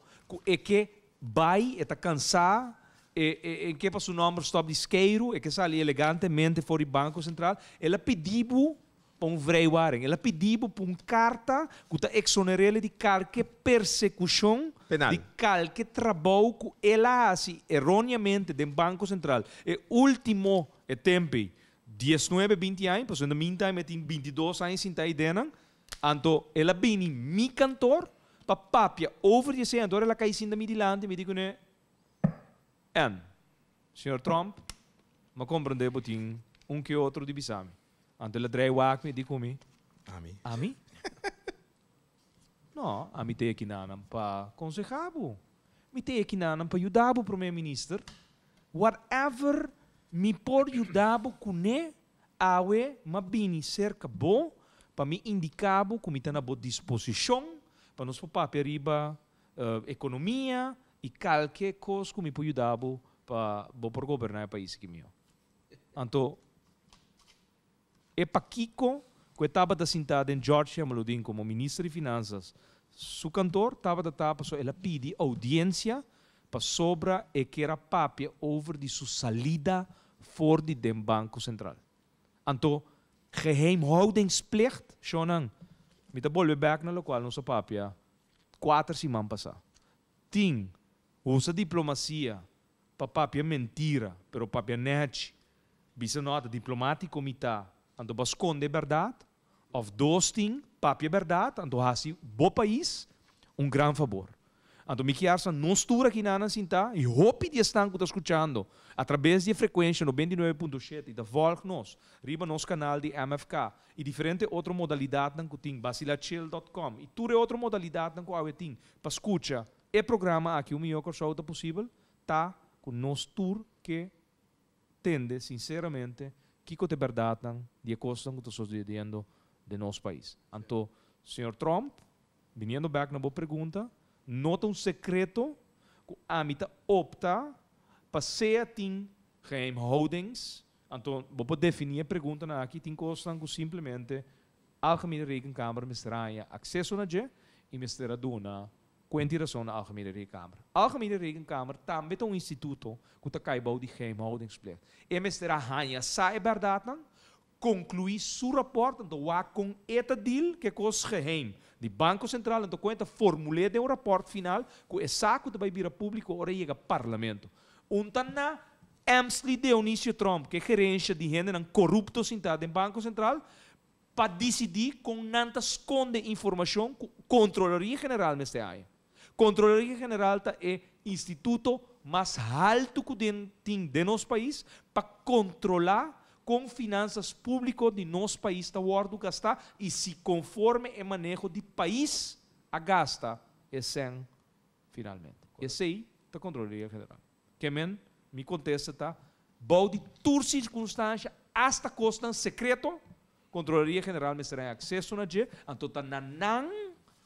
é que vai, está cansado, e, que para o nome estava de isqueiro, e que sai elegantemente fora do Banco Central, ela pediu para um vreiwaren, ela pediu para uma carta que está exonerada de qualquer persecução, Penal. de qualquer trabalho que ela fez assim, erroneamente do Banco Central. E último tempo, 19 20 21, pues en the meantime metin 22 años sin tai denan. Anto ela bini mi cantor pa papia over je sen dore la kai sin da mi dilante mi dicune en signor Trump ma comprende botin un che altro di bisami. Anto la drei wak mi dico mi ami ami No, a mi teki nanam pa konsehabo. Mi teki nanam pa yudabo premier ministro Whatever me por ajudar com o que é bom, para me indicar como está na boa disposição, para nos poupar para a economia e qualquer coisa que me pode ajudar para governar o país que meu. Então, é para Kiko, que estava sentado em Georgia, como ministro de finanças, seu cantor estava sentado, ele pediu audiência para sobra e que era papia over de sua salida voor die den Banco Central. Anto, geheimhoudingsplicht, Shonan. Mita bolwe back na local no sa papia. Quatro semanas passa. Ting, usa diplomacia. papia mentira, pero papia nech. Bisa nota diplomático mita. Anto basconde esconde verdade? Of dois ting, papia verdade. Anto hasi bo país, um grande favor. Então, mi chiarsa non stura chi nana sinta, e hopi di stanco da através di frequência no 29.7 da Volknos, nos, riba nos canal di MFK, e diferente outra modalidade nan kuting, basilachil.com, e ture outra modalidade nan ku tem para escucha, e programa aqui o melhor que show da possível, tá com nos tour que tende, sinceramente, que te verdade de costas que está sucedendo de nosso país. Então, Sr Trump, vindo back na boa pergunta, nota um secreto que a mita opta para ser tem geheimhoudings. Então, vou definir a pergunta aqui, tem coisas que simplesmente a algemene rekenkamer misdraaien acesso na je e misdra dona coentiração na algemene rekenkamer. Algemene rekenkamer tam met um instituto que ta kaibou de geheimhoudingsplicht. E misdra hanja saiberdatan conclui su rapport, então, com eta deal que cos geheim. El Banco Central, então conta, formulei de un reporte final que es saco que vai vir a público, llega al parlamento. un Emsley de inicio Trump, que é gerência de gente corrupto sentado Banco Central, para decidir con nanta esconde información la Controladoria General neste ano. Controladoria General es el instituto más alto que tem de nosso país para controlar com finanças públicas de nosso país está o ordo gastar e se conforme é manejo de país a gasta é sem finalmente. Esse aí está controlaria federal. Que men me contesta tá bom de tur circunstância hasta costa secreto controlaria general me será acesso na dia anto tá na nanan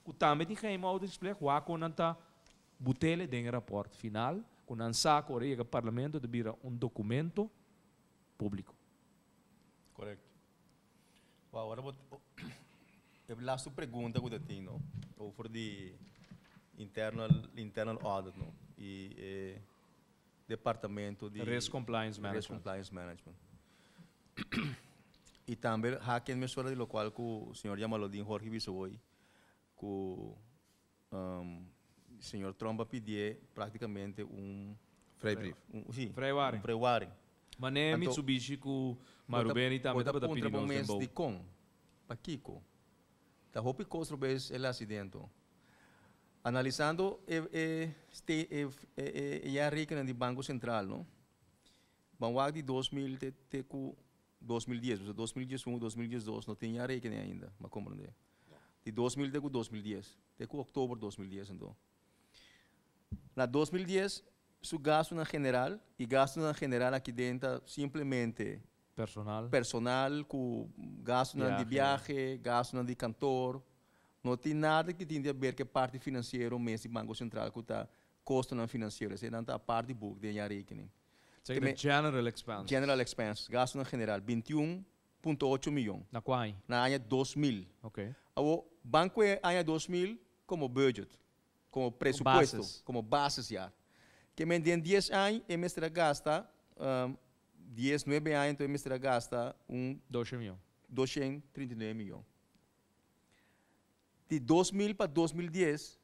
o também de quem mal display o aco nanta butele den rapport final com ansa coreia parlamento de bira um documento público correcto. Wow, ahora la su pregunta que eu ¿no? Over the internal, internal audit, ¿no? Y eh, departamento de... Risk Compliance Management. Risk Compliance Management. e também há quem me suena de lo cual que el señor Yamalodín Jorge Bisoy, que um, el señor Tromba pidió prácticamente Um, sí, Freiwaren. Um mas ne Anto, Mitsubishi ku Marubeni tame ta pata pidi non sembo. di kong. Pa kiko. Ta hopi kosro bes el asidento. Analizando e e ste e e e ya rikna di Banco Central, no? Banwag de 2000 te te ku 2010, seja, 2011, 2012, não tinha rekening ainda, mas compreende. De 2000 até 2010, até outubro de 2010, então. Na 2010, su gasto en general y gasto en general aquí dentro simplemente personal personal con gasto en de viaje gasto de cantor no tiene nada que tiene que ver que parte financiera mes y banco central que está costo no financeiro la parte book de la general expense general expense gasto en general 21.8 millones, na En año año 2000 Okay. banco banco el año 2000 como budget como presupuesto como bases ya que me 10 años y me gasta, um, 10, 9 años, entonces me gasta 12 239 millones. De 2000 para 2010,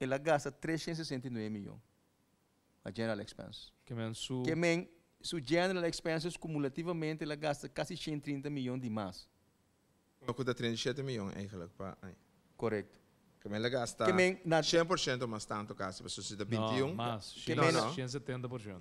él gasta 369 millones a general expense. Que men su que su general expenses cumulativamente él gasta casi 130 millones de más. Uma 37 millones, eigenlijk, pa. Kemeng gasta na 100% mas tanto kasi pa susi de 21. No, mas Kemeng no, no. 170%.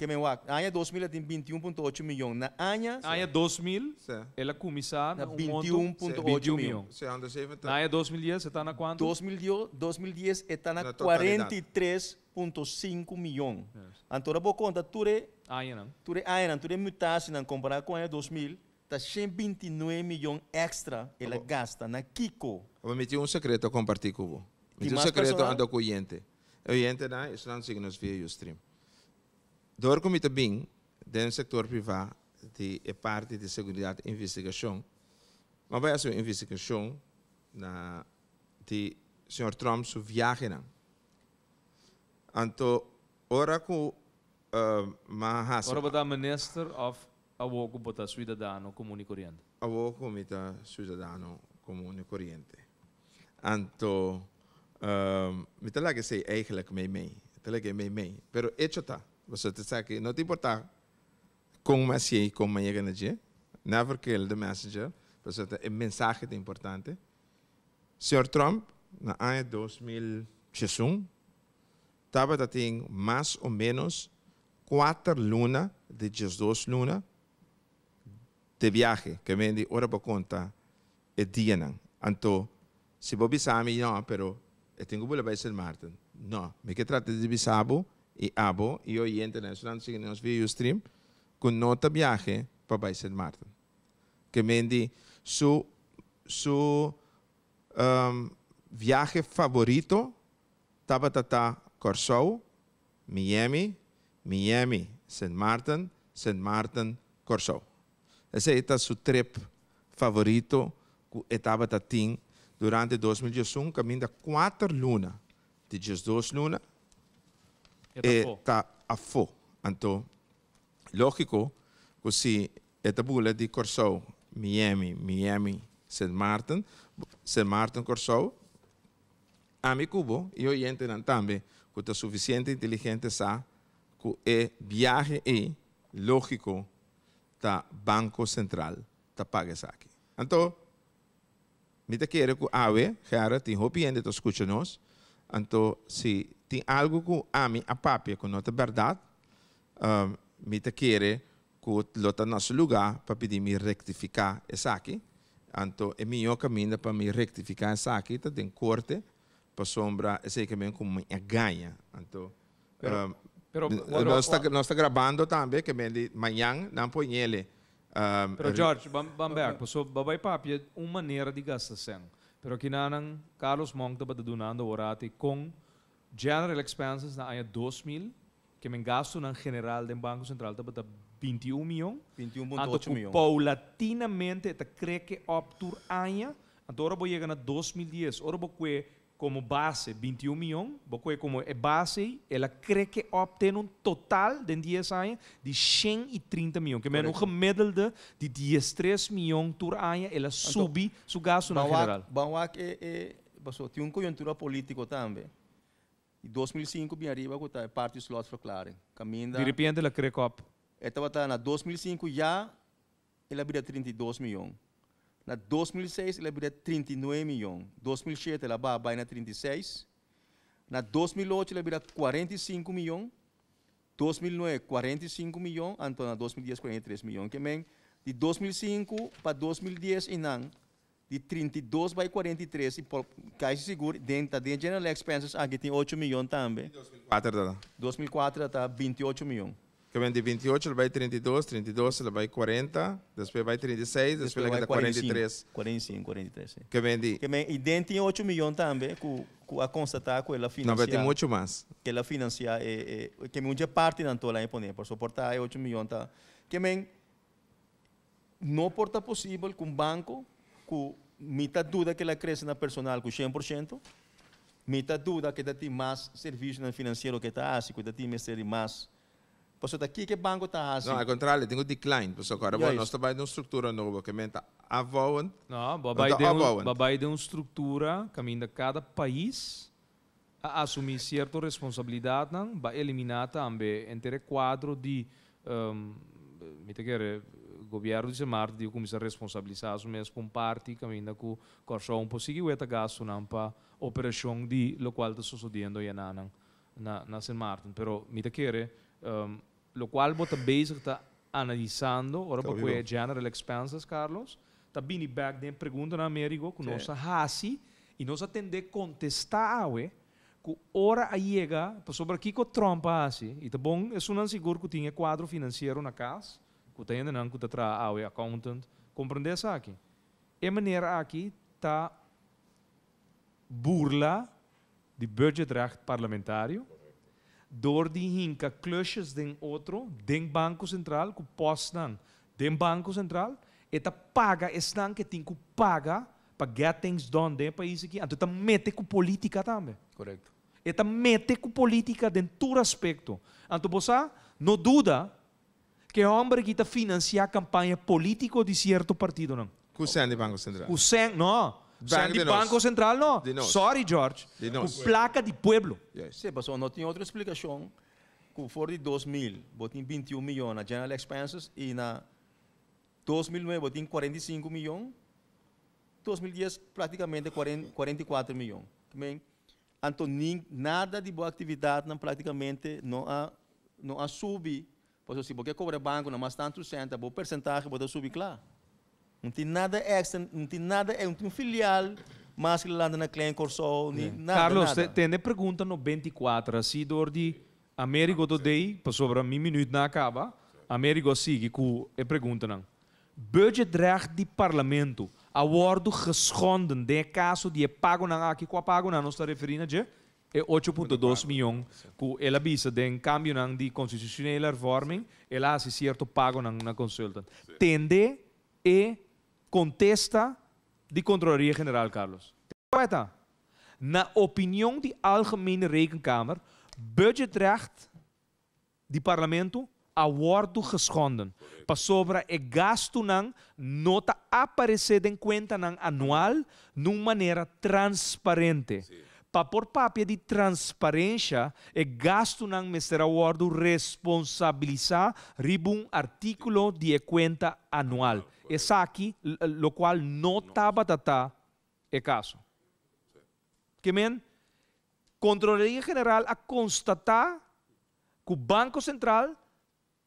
Kemeng wak 2000 tem 21.8 milhões na anya anya 2000 ela começar na 21.8 milhão. Se anda 2010 está na quanto? 2010 2010 está na 43.5 milhões Yes. Antora boa conta ture anya não. Ture anya não, ture mutasse não comparar com anya 2000 tá 129 milhões extra ela gasta na né? Kiko. Eu meter um secreto a compartilhar com você. Meti um secreto ando com o cliente. O né, cliente não Islândia signos via o stream. Dor com muito bem, do setor privado, de é parte de segurança e investigação. Mas vai a sua investigação na de Sr. Trump sua viagem. Né? Então, ora com uh, ah, Mahasa. Ora, minister of a uoco bota ciudadano comune corriente. A uoco mita ciudadano comune corriente. Anto, um, mita la che sei eigenlijk mee mee. Te la che mee mee. Pero hecho ta. Você te que não te importa como mas sei, como mas chega na dia. Never kill the messenger. Você te é mensagem importante. Sr. Trump, na ano 2021, estava tendo mais ou menos quatro lunas de 12 lunas de viaje que mendi, Ora por conta e dienan. Anto, si voy a no no, pero tengo tengo que ir ser Martin. no me que trata de bisabo e abo hoy en internet internacional se nos en stream con nota viaje para ser Martin. Que mendi su su um, viaje favorito tata Corsou, Miami, Miami, Saint Martin, Saint Martin, Corsou. Ese é su trip favorito que estava tatim durante 2021, caminho da quatro luna, de 12 luna, e tá a fo. Então, lógico que se esta bula de corso Miami, Miami, Saint Martin, Saint Martin, a mi cubo, e oyente também, que está suficiente inteligente sa, que é viagem e lógico ta Banco Central, ta Pagasaki. Então, me te quero que awe, cara, tem hopi ainda tu escuta nós. Então, se tem algo que a a papi, que não é verdade, um, me te quero que lota nosso lugar para pedir me rectificar essa aqui. Então, é melhor caminho para me rectificar essa aqui, tá tem corte, para sombra, esse caminho como minha ganha. Então, um, Pero, no, está, no está grabando también que mañana no põe ele. Um, Pero George, vamos ver, Baba pues, babai papi una manera de gastar Pero aquí nanan Carlos Monk para donando con con general expenses el año 2000, que me gasto en general del Banco Central 21 millones 21.8 Paulatinamente, creo que que tur año Ahora agora vou na 2010. ahora que como base 21 millones, porque como base, ella cree que obtiene un total de 10 años de 130 millones, que menos un medio de 13 millones por año, ella sube su gasto en geral. Bawak que, é eh, passou, un coyuntura político política también. En 2005, viene arriba, a parte de lotes declaram. Caminha... De repente, cree cree que... Estava en 2005 ya ella vira 32 millones. Na 2006, ele abriu 39 milhões. 2007, ele abriu 36. Na 2008, ele abriu 45 milhões. 2009, 45 milhões. Ah, então, na 2010, 43 milhões é De 2005 para 2010, e não, de 32 para 43, e por caixa seguro, dentro de general expenses, aqui tem 8 milhões também. 2004, 2004 está 28 milhões que vem de 28, ele vai 32, 32, ele vai 40, depois vai 36, depois, depois vai 43. 45, 43, Que vem de... Que e dentro tem 8 milhões também, que, que a constatar que ela financia... Não, vai ter muito mais. Que ela financia, é, é, que muita parte não está lá por suportar é 8 milhões. Tá. Que vem, não porta possível que um banco, com muita dúvida que ela cresce na personal com 100%, Muita dúvida que tem mais serviço no financeiro que está, que dá mais mais Posso ah, daqui que banco está assim? Não, ao contrário, tem um decline. Posso agora, bom, nós trabalhamos numa estrutura nova que a avauant. Não, babai de, um, babai de uma estrutura caminho de cada país a assumir certa responsabilidade, não, vai eliminar também entre quadro de um, me quer governo de Mar de começar a responsabilizar mesmo com parte caminho com corção um possível eta gasto não para operação de lo qual está sucedendo e na na na San Martin, pero me quer um, lo qual vos está analisando ahora porque puede é general expenses, Carlos, também back de pergunta na América com nossa raça e nós atender contestar we eh, que hora a chega sobre aqui com trompa assim e tá bom é um seguro que tinha quadro financeiro na casa que tem ainda não que tá trabalhando a accountant compreende isso aqui é maneira aqui tá burla de budget parlamentário Dor di hinca clushes de otro, den Banco Central, que postan den Banco Central, eta paga, tan que tienen que pagar para get things done en do país Entonces Então, ta mete la política también. Correcto. Eta mete la política dentro todo aspecto. Anto No no duda que hombre hombre que financiar financiando a política de cierto partido, no. Cusen de Banco Central. Cusen, No. Sandy Banco, Banco Central não. Sorry, George. Com placa de pueblo. Yes. Sim, pessoal, não tem outra explicação. Com for de 2000, botem 21 milhões na general expenses e na 2009 botem 45 milhões. 2010 praticamente 40, 44 milhões. Também, então, nada de boa atividade não praticamente não há não a subi. Pois assim, porque cobra banco não mais tanto cento, o percentagem, pode subir claro. Não tem nada extra, não tem nada, é um filial, mas que lá na Clem Corsol, é. nada. Carlos, nada. tem uma pergunta no 24, assim, do de Américo Today, sobre um minuto não acaba, Américo sigue com a pergunta. Não. Budgetrecht de parlamento, awardo responde de caso de pago na aqui com a pago não, não está referindo a é 8.2 milhões que ela visa de cambio de constitucional reforming, ela se certo pago na, consulta. Tende e contesta de Controleria Generaal, Carlos. Poeta, na opinião de Algemene Rekenkamer, budgetrecht de parlamento a worden geschonden. Para sobra gasto nan nota aparecida em conta nan anual nun maneira transparente. Sí por papia de transparência e gasto não mesterá o responsabilizar ribum artículo de conta anual. Essa aqui, lo qual não estava tata é caso. Que men? Controladoria General a constatar que o Banco Central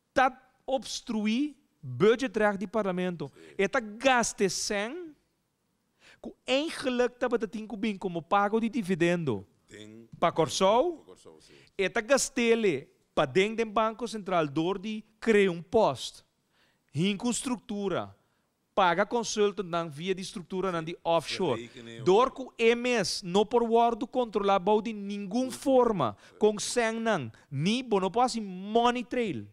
está obstruir budget do parlamento. Está gastando um que em relâmpago estava tinha como pago de dividendo. Para Corsol, eta gastele para dentro do Banco Central dor de criar um posto, com estrutura, paga consulta na via de estrutura na de offshore. Dor com MS, não por wardo controlar de nenhuma forma, com sem não, nem não pode money trail.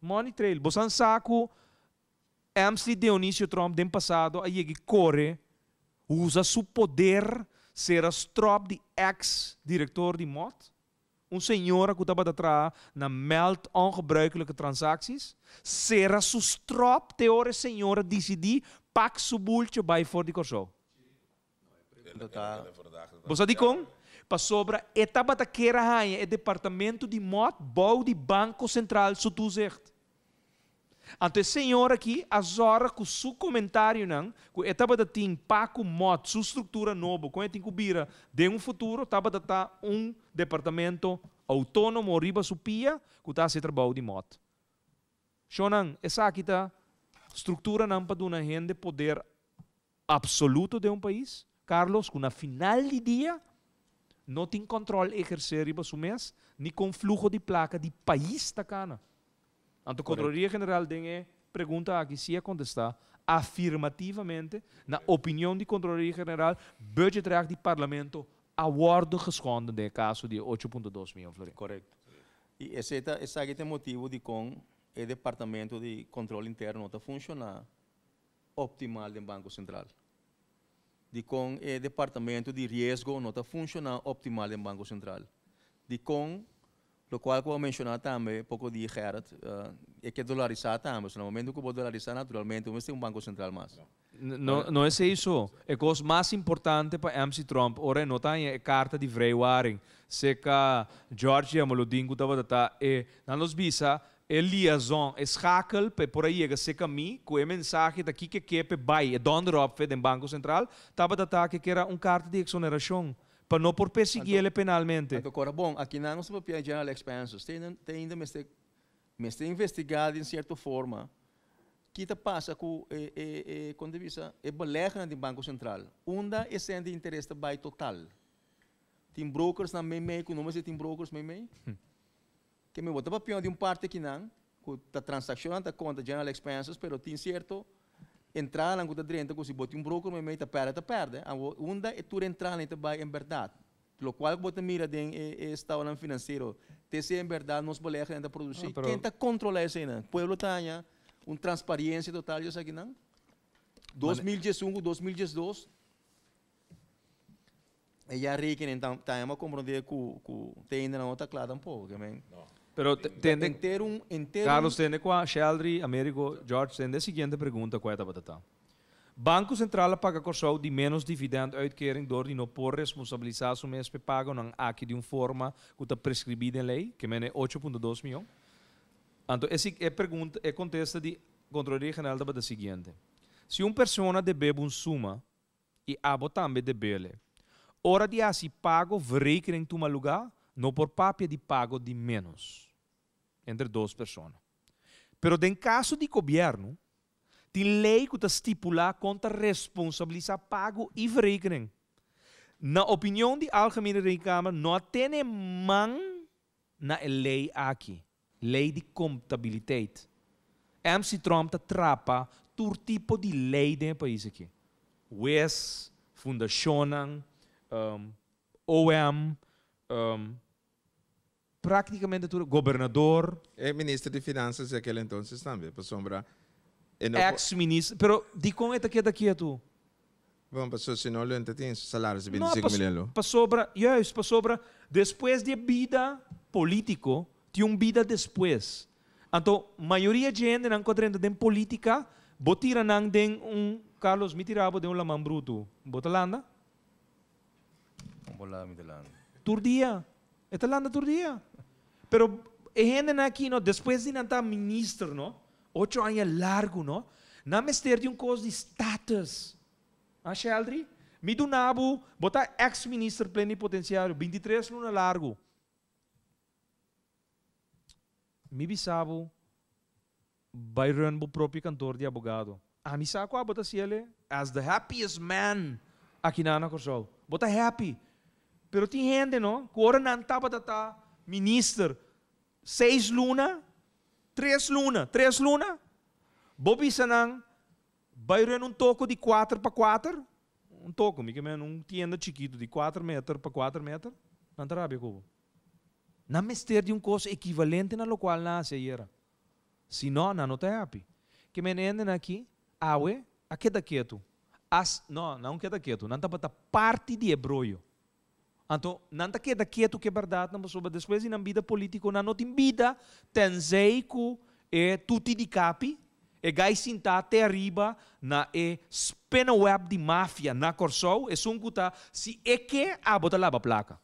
Money trail. Você sabe que Amsterdã Dionísio Trump, no passado, aí corre usa seu poder ser astrop de ex-diretor de MOD, um senhor que estava atrás na melt ongebruikelijke transacties, ser a sua strop teore senhora decidir pak su bultje bij voor de corso. Você diz como? Para sobre etapa da queira rainha, é departamento de MOD, bau de Banco Central, se tu zegt. Ante Senhor aqui, horas com seu comentário não, que etapa da tem paco modo, sua estrutura novo, quando tem cubira de um futuro, etapa da tá um departamento autônomo riba supia, que tá se trabalho de moto. Shonan, essa aqui tá estrutura não para uma gente poder absoluto de um país, Carlos, que na final de dia não tem controle exercer riba su mês, nem com fluxo de placa de país tacana. Tá então, a Controleria General tem pergunta aqui se é ia contestar afirmativamente na opinião de Controladoria General budgetraag de parlamento a responde geschonden de caso de 8.2 milhões florins. Correto. E esse essa é o motivo de como o é Departamento de Controle Interno está funcionando optimal no Banco Central. De como o é Departamento de Risco não está funcionando optimal no Banco Central. De como lo cual, como mencionaba también, poco dije, Gerard, uh, eh, es que dolarizar también. En el momento que vos dolarizar, naturalmente, vos tenés un banco central más. No, no es eso. A coisa mais importante para MC Trump ora não tem a eh, carta de vreiwaring. Se que Georgia Molodingo estava tá e eh, na nos visa é liaison, é schakel pe por aí que se cami com a mensagem daqui que que pe bai, é donderop fe do Banco Central, estava tá que era um carta de exoneração para não por persegui-lo penalmente. agora, bom, aqui não nos papéis general expenses, tem, tem ainda me está, me está investigado em certa forma, O que te passa com, eh, eh, quando eh, visa, é belega do Banco Central, onde é sendo interesse vai total. Tem brokers na meio meio, com nome tem brokers meio meio, hum. que me bota papel de um parte que não, com a tá transação, da tá conta general expenses, mas tem certo entrar na de dentro, se botar um broker, mas meita perde, te perde. Onde é tu entrar na vai em verdade? o qual você mira de estado não financeiro. Tese em verdade nós boleh ainda produzir. Quem controlar controlar isso povo está aí um transparência total isso aqui não? 2011, 2012. E já rico então, tá, mas compreender que tem ainda não está claro um pouco, Não. Pero tende, entero entero Carlos, tende qua Sheldry, Amerigo, George, tende siguiente pergunta qua da batata. Banco Central paga o di menos dividendo uitkering door di non por responsabilizar su mes pago non aqui de un forma que está prescribida em lei, que mene 8.2 milhões. Então, essa é pergunta, é contesta de Controladoria General da Bada seguinte. Se uma pessoa debe um suma e abo também debele, hora de assim pago, vreikering tuma lugar, não por papia de pago de menos entre duas pessoas. Pero em caso de governo, tem lei estipula stipula conta responsabiliza pago e verrekening. Na opinião de Algemene Rekenkamer, não tem man na lei aqui. Lei de contabilidade. MC Trump tá trapa todo tipo de lei do país aqui. WES, fundação, um, OM, um, praticamente todo governador El ministro de finanças de então também para sombra. Eh, Ex ministro, mas de con é que daqui a tu. Bom, passou, se não, lhe tem salários de 25 mil euros. Passou para, yes, passou para, depois de vida político, tem uma vida depois. Então, a maioria de gente não encontrando em política, botira não tem um Carlos Mitirabo de um lamão bruto. Botalanda? Botalanda, Mitirabo. Turdia. Etalanda, Turdia. Pero Ejenen aquí, ¿no? Después de nada ministro, ¿no? Ocho años largo, ¿no? Nada me de ¿Ah, un cosa de status. ¿Acha, me Mi dunabu, botar ex-ministro plenipotenciário, 23 anos largo. me Mi bisabo, Byron, o próprio cantor de abogado. A mi saco, ah, bota ele, as the happiest man aqui na Ana Corsol. Bota happy. Pero tem gente, não? Cora não tá, tá. Ministro seis luna, três luna, três luna. Bobisa nang, bairro é um toco de quatro para quatro. um toco, me men, um tienda chiquito de quatro metros para quatro metros, na Arábia, Cuba. Na mester de um coço equivalente na local na Ásia era. Se não, não está happy. Que me enden aqui, awe, a queda quieto. As, não, não queda quieto, não está para parte de ebroio. Então, não está quieta, quieto que é verdade, mas depois, na vida política, na em vida, tem zeico, é tudo de capi, é gai sinta até arriba, na é spena web de máfia, na corsol, é sunguta, se é que, a bota lá placa.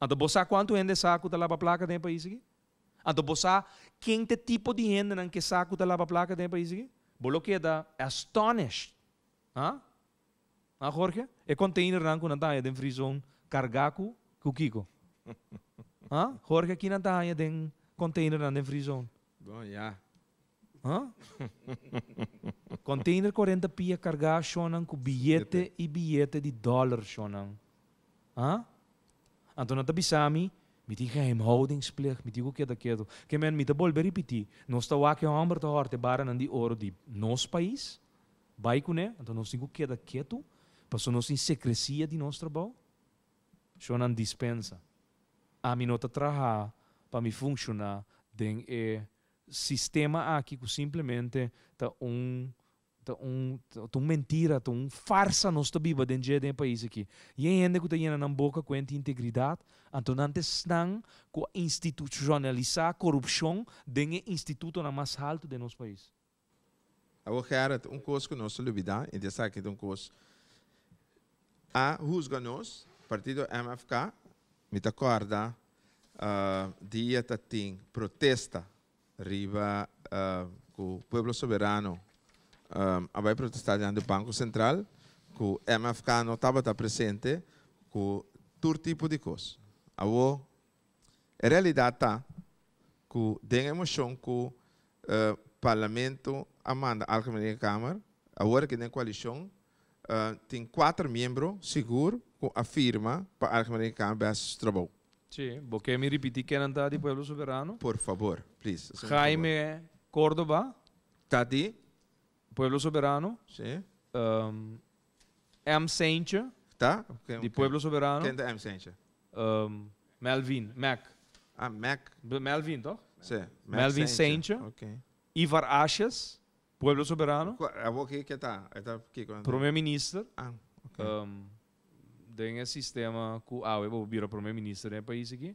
Então, você quanto ainda saco da lava placa tem país aqui? Então, você quem é tipo de renda não que saco da lava placa tem país aqui? é da astonished. Ah? Ah, Jorge? É container não que não está, é de free zone cargaku kukiko. ah? Jorge aqui na taia tá tem container na frisão. Bom, já. Ah? container 40 pia cargar shonan com bilhete e bilhete de dólar shonan. Ah? Então, na tabisami, me diga holding plicht, me digo que é daquilo. Que men me tabol repetir. Nós está aqui a amber te tá horte bara de ouro de nosso país. com né? Então, nós digo que é daquilo. Passou nós em de nosso trabalho. Shonan dispensa. A mim não traha para me funcionar tem é sistema aqui que simplesmente tá um tá um tá um mentira, tá um farsa nossa Bíblia dentro de um país aqui. E ainda que tenha indo na boca com a integridade, então antes estão com institucionalizar corrupção dentro instituto na mais alto de nosso país. Agora, Gerard, um curso que nós olvidar, e dessa aqui de um curso a rusga nós partido MFK, me ricorda, uh, eh, dia tatin protesta riba uh, cu Soberano. Um, eh, vai protestar diante do Banco Central, o MFK não estava presente, com todo tipo de coisa. A realidade realtà, que cu den emoção que o Parlamento amanda Alcâmara Câmara, agora que tem coalição uh, tem quatro membros, seguro, afirma para Argentina versus Trabalho. Sí, porque me repetir que é era de Pueblo Soberano. Por favor, please. Jaime Córdoba. Tati. Pueblo Soberano. Sim, Um, M. Sencha. Tá? Okay, de okay. Pueblo Soberano. Quem é M. Sencha? Um, Melvin, Mac. Ah, Mac. Melvin, toch? Sim. Melvin Sencha. Okay. Ivar Achas, Pueblo Soberano. Eu vou aqui que tá. Está aqui. Primeiro-ministro. Ah, ok. Um, tem um sistema que awe ah, bo primeiro ministro do né, país aqui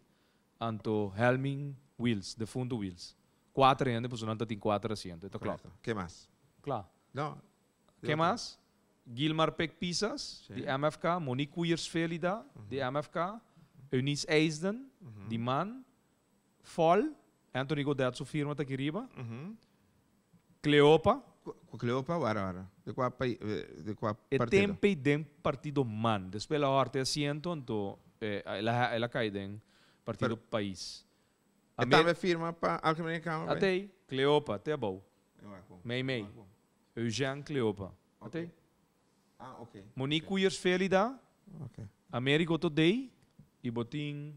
anto Helming Wills de fundo Wills quatro ainda por não tem quatro assento então claro que mais claro não que mais Gilmar Peck Pisas sí. de MFK Monique Wiersvelida uh uhum. -huh. de MFK Eunice Eisden uh uhum. -huh. de Man Fall Anthony Godet sua firma está aqui riba uh uhum. -huh. Cleopa Kleopa varara, de qua pai, eh, de qua partido. E tempe den partido man, después la arte asiento anto eh, la la um partido per, país. A e firma pa Alcmene Câmara. Atei, Cleopa, até bom. Mei mei. Eugene Cleopa. Okay. Atei. Ah, ok. Monique okay. Uyers Felida. Ok. Américo Todei e Botim.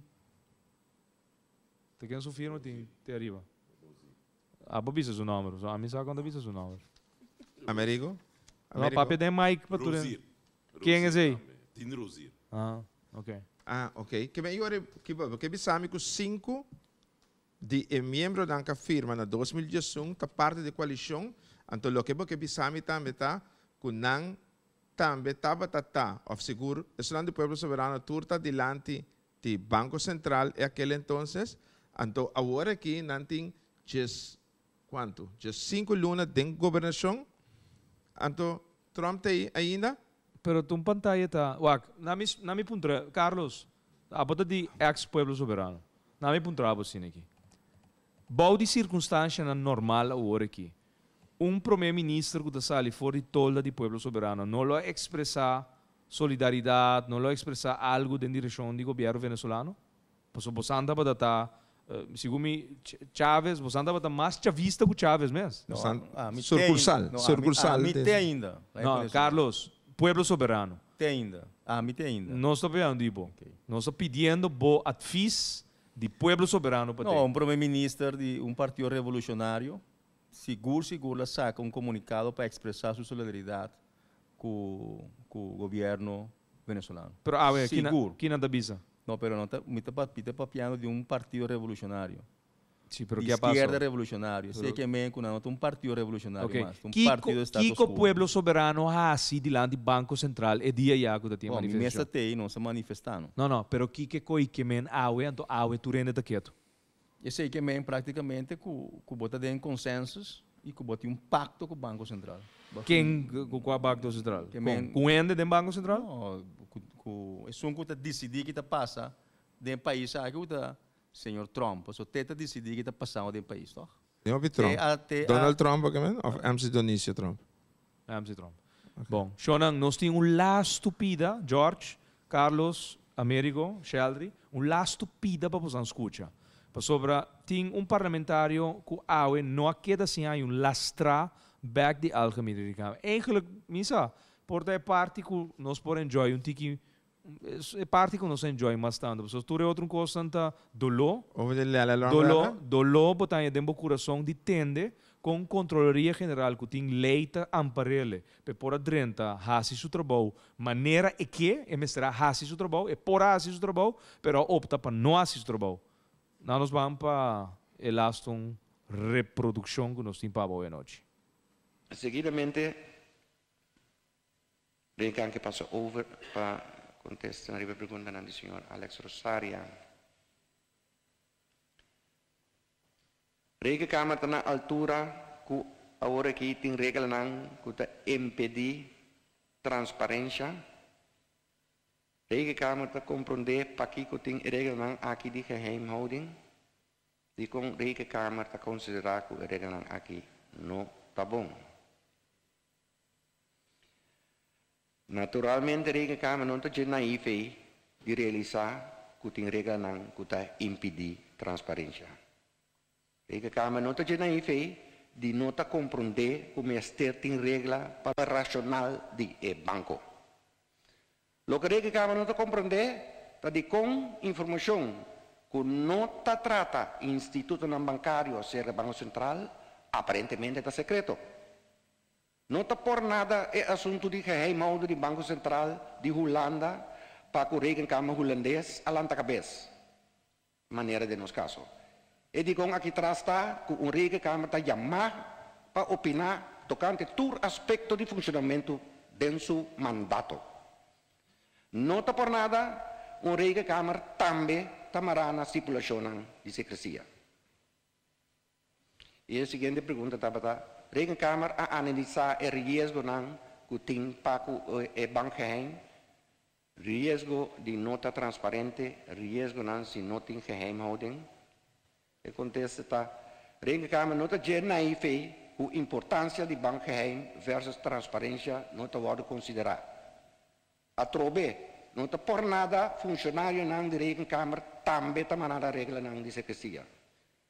Te quem su firma tem te arriba. Ah, babisa o número. A mim sabe quando babisa o número. Amerigo? No, Amerigo? papje é da je Mike pa tudi. Né? Quem é je zdaj? Tin Rozir. Ah, ok. Ah, ok. Que bem, eu era, que, que pensamos que cinco de é membro da anca firma na 2018 tá parte da coalição, então lo que bo que pensamos também tá com não também tava tá tá, of seguro, isso lá do povo soberano turta delante de Banco Central é aquele entonces, então agora aqui nan tem just quanto? Just cinco lunas de governação Anto Trump aí ainda? Pero tum pantalla tá. Wak, nami nami puntra Carlos. A bota de ex pueblo soberano. Nami puntra abo sine aqui. Bau de circunstância na normal o ora aqui. Um ministro che está fuori fora de tola pueblo soberano non lo espresso solidarietà, non lo espresso algo in direzione do governo venezuelano. Posso posare para datar Eh, segundo Chávez, vos andava mais chavista que Chávez mesmo. No, a, a tem ainda. Não, Carlos, pueblo soberano. Tem ainda. Ah, me tem ainda. Não estou pedindo, Ibo. Não estou pedindo bo advice de pueblo soberano para Não, um primeiro-ministro de um partido revolucionário, seguro, seguro, saca um comunicado para expressar sua solidariedade com, com o governo venezuelano. Pero, a ver, seguro. Quem anda visa? No, pero no te, me te, de un partido revolucionario. Sí, pero ¿qué Izquierda revolucionario, revolucionaria. Sí, que que me la nota, un partido revolucionario más Un partido Kiko, partido Estado Kiko Pueblo Soberano ha sido de del Banco Central e día ya que tinha manifestação. Nessa TI no se manifestan. No, no, pero Kike coi que men aue, anto aue turene de quieto. Y sé que men prácticamente cu, de bota de consensos e que bota un pacto con el Banco Central. Quem com el Banco Central? Que men, com Banco Central? ku esung ku ta decidi kita pasa den país a ku ta senhor Trump, so teta decidi kita pasa den país toh. Yo vi Trump. Donald Trump kamen Ou MC Donísio Trump. MC Trump. Okay. Bom, Shonan, nós temos um lá estupida, George, Carlos, Américo, Sheldry, um lá estupida para você escutar. Para sobre, tem um parlamentário que aue, não queda assim, há um lastra back de algemene reclame. Eigenlijk, misa, por ter parte que nós podemos enjoy um tiki é parte quando nós enjoy bastante, porque tu é outra coisa que dolor, dolor, dolor, botar em tempo coração de tende com a controlaria general que tem leita amparele, para por adrenta, hasi su trabalho, maneira é que, é mestrar hasi su trabalho, é por hasi su trabalho, pero opta para não hasi su trabalho. Não nos vamos para elaston reprodução que nós temos para boa noite. Seguidamente, vem cá que passa over para Contesta una ripergunta del signor Alex Rosaria. Rega kama tana altura ku ki ting regal nang ku kuta impedi transparencia. Rega kama ta comprender paki ku ting regal nang aki di holding. Di kong rega kama ta considera ku regal nang aki no tabong. Naturalmente reagam non c'è naive di realizzare cutin rega nan cuta impedi transparenza. Reagam non c'è naive di nota comprende come stertin regla per razional di e banco. Lo che reagam non comprende è di con informazione con nota tratta istituto non bancario, serra banco central, apparentemente da segreto. Não está por nada é assunto de geheimhouden de Banco Central de Holanda para é a rekenkamer holandês à lanta cabeça. Maneira de nos caso. E digo aqui atrás está que é o rekenkamer está chamado para opinar tocante todo aspecto de funcionamento dentro seu mandato. Não está por nada é o câmara também tamará na circulação de secrecia. E a seguinte pergunta está para tá, tá rekenkamer analisa e riesgo nan kuting paku e bankgeheim. Riesgo di nota transparente, riesgo nan sin noting geheimhouding. E contesta rekenkamer nota gerna IFE hoe importancia di bankgeheim versus transparência nota worden considerada. Atrobe, nota por nada funcionário nan di rekenkamer tambe tamanada regla nan di secrecia.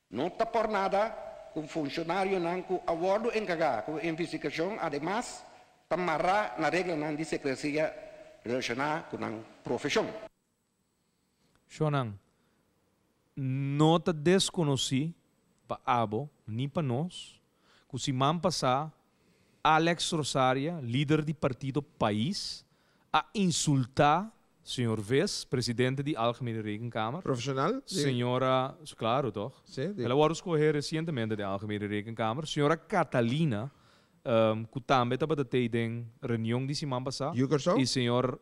Nota por nada um funcionário não com abordo encargar com investigação, ademais, tamará na regra não de secrecia relacionada com a profissão. Shonan, não te desconheci para abo, nem para nós, que semana passada, Alex Rosaria, líder do partido País, a insultar Senhor Vez, presidente da Algemene Rekenkamer. Profissional? Senhora, claro, toch? Sim, Ela vai escolher recentemente da Algemene Rekenkamer. Senhora Catalina, um, que também estava na reunião de semana passada. E senhor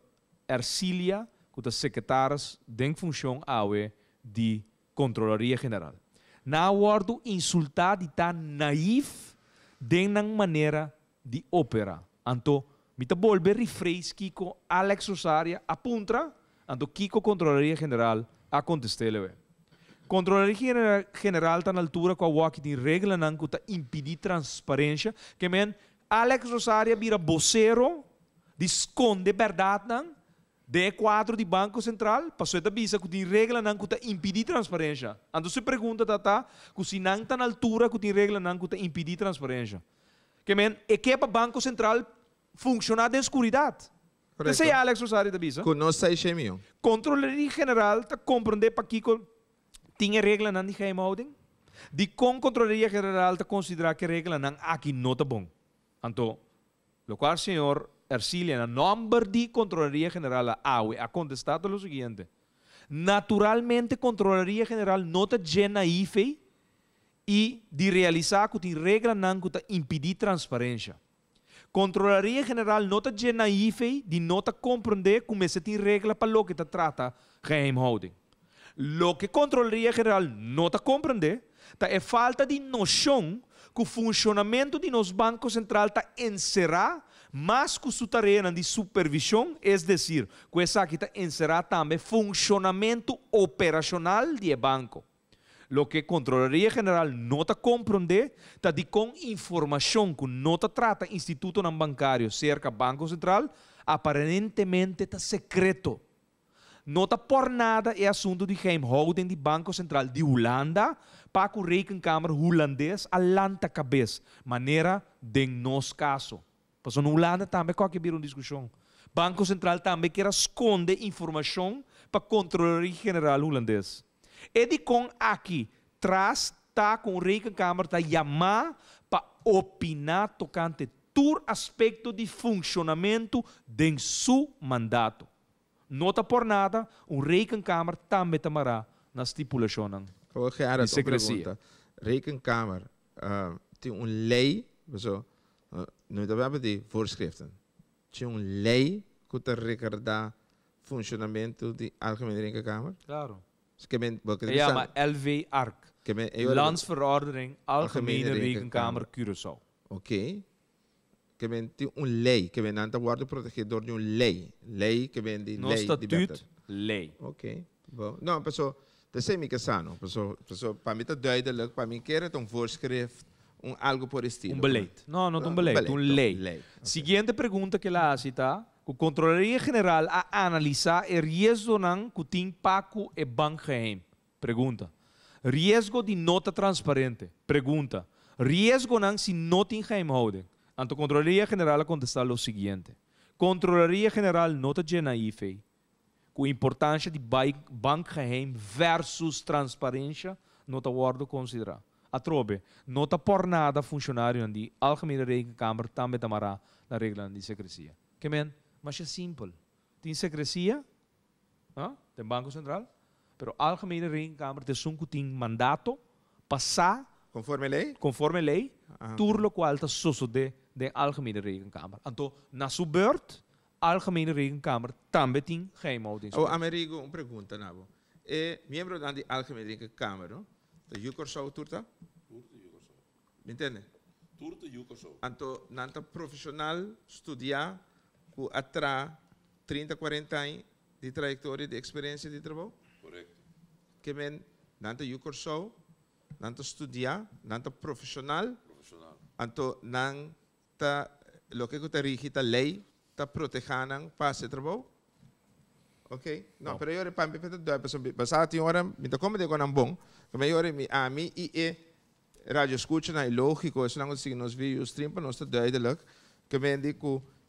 Ercília, que é secretário da função de Controlaria General. Na awardo insultado e tá naif de maneira de ópera. Então, Mitabol Berrifreis, Kiko, Alex Osaria, Apuntra, ando Kiko Controlaria General, a contestele. Controlaria General está na altura com a walk de regra não que impedir transparência, que men Alex Rosaria vira vocero, esconde verdade não, de quadro de Banco Central, passou a visa que tem regra não que impedir transparência. Ando se pergunta, tata, que se não está na altura que tem regra não que impedir transparência. Que men, equipa é Banco Central funcionar en oscuridad, es sé Alex de de Bisa. a e meu. general te comprende para que tiene reglas en de holding. De con controlaría general te considerar que regla nan aquí no tá bom. Anto lo cual, señor, Ercilia, en nombre de controlaría general Awe, ha contestado lo siguiente. Naturalmente controlería general no te llena IFE y de realizar que tem regra não que tá impedir transparencia. Controlaria General não está naífe de não está compreender como se tem regra para o que está trata Holding. O que Controlaria General não está compreender está é falta de noção que o funcionamento de nos Banco Central está mais mas com sua tarefa de supervisão, é dizer, que essa aqui está encerrada também funcionamento operacional do banco. lo que Controlaría General no comprende es está con información que no trata Instituto Nan bancario cerca Banco Central, aparentemente está secreto. No está por nada el asunto de holding de Banco Central de Holanda para que con cámara holandés alanta manera manera de no caso. Porque En Holanda também una un discusión? Banco Central también quiere esconder información para la General holandesa. com aqui traz tá com rica câmara tá chamar para opinar tocante todo aspecto de funcionamento de seu mandato. Nota por nada, o rica câmara também tamará na estipulação. Vou criar a pergunta. Rica câmara ah, uh, tem uma lei, pessoal, uh, não é de voorschriften. Tem uma lei que te recorda funcionamento de algemene rekenkamer? Claro. Dus ja, maar LV ARC. Landsverordening Algemene, Algemene Rekenkamer Curaçao. Oké. Okay. Ik ben die een lei. Ik ben aan het worden geprotegeerd door een lei. Lei, ik ben die no lei. statuut, lei. Oké. nou, perso, dat is ik sano. Perso, perso, para mí het duidelijk, para keren quiere een voorschrift. een algo por estilo. Un beleid. No, no, un beleid. Un ley. Siguiente pregunta que la hace está. Controladoria General a analisar o risco que tem Paco e Banco Pergunta. Risco de nota transparente. Pergunta. Risco não se não tem Geheimholding. Então, a Controladoria General contestar o seguinte. Controladoria General nota llena IFE com a importância de Banco Geheim versus transparência, nota guardo considerar. A trobe, nota por nada funcionário de Algemene Rekenkamer também tamará na regra de secrecia. Que men? más simple. Tiene Tem secrecia, del ¿ah? tem Banco Central, pero Algemene cámara, tem sunku tiene mandato pasar, conforme ley, conforme ley, ah, turlo cual está sosso de de Algemene Cámara Anto na en beurt, Algemene Rekenkamer também tem geheimhouding. Oh, Amerigo, un pregunta Nabo. É eh, membro da Algemene cámara? ¿De Da Jukorsau turta? Turta Jukorsau. Me Turto Turta Jukorsau. Então, nanta profesional estudiar atra 30 40 anni di traiettoria di esperienza di lavoro Correcte. Que men, nanto yu cursou, nanto studia nanto professional, professional. anto nanta lo que te rigi ta lei, ta protejanan passe se Ok? No, no. pero yo repan pe peta doy person basati ora mi ta come de con ambon, come yo mi a mi i e radio escucha na logico, es una cosa que nos stream pa nos ta doy de luck, que me dico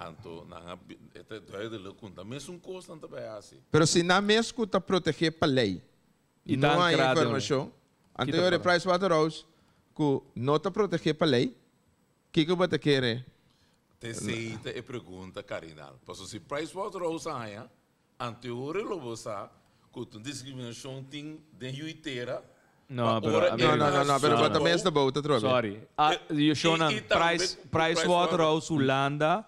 Anto Pero si na mesco está proteger para lei e não há informação, anterior é Price Waterhouse que não está proteger para lei, o que que te quer? Te e pergunta, Carinal. Porque se Price Waterhouse há, anterior é lobo sa, que discriminação tem de inteira, não, pero, no, no, no, no, pero também está bom, está Sorry. Ah, eu eh, chamo Price, Price Waterhouse, Holanda,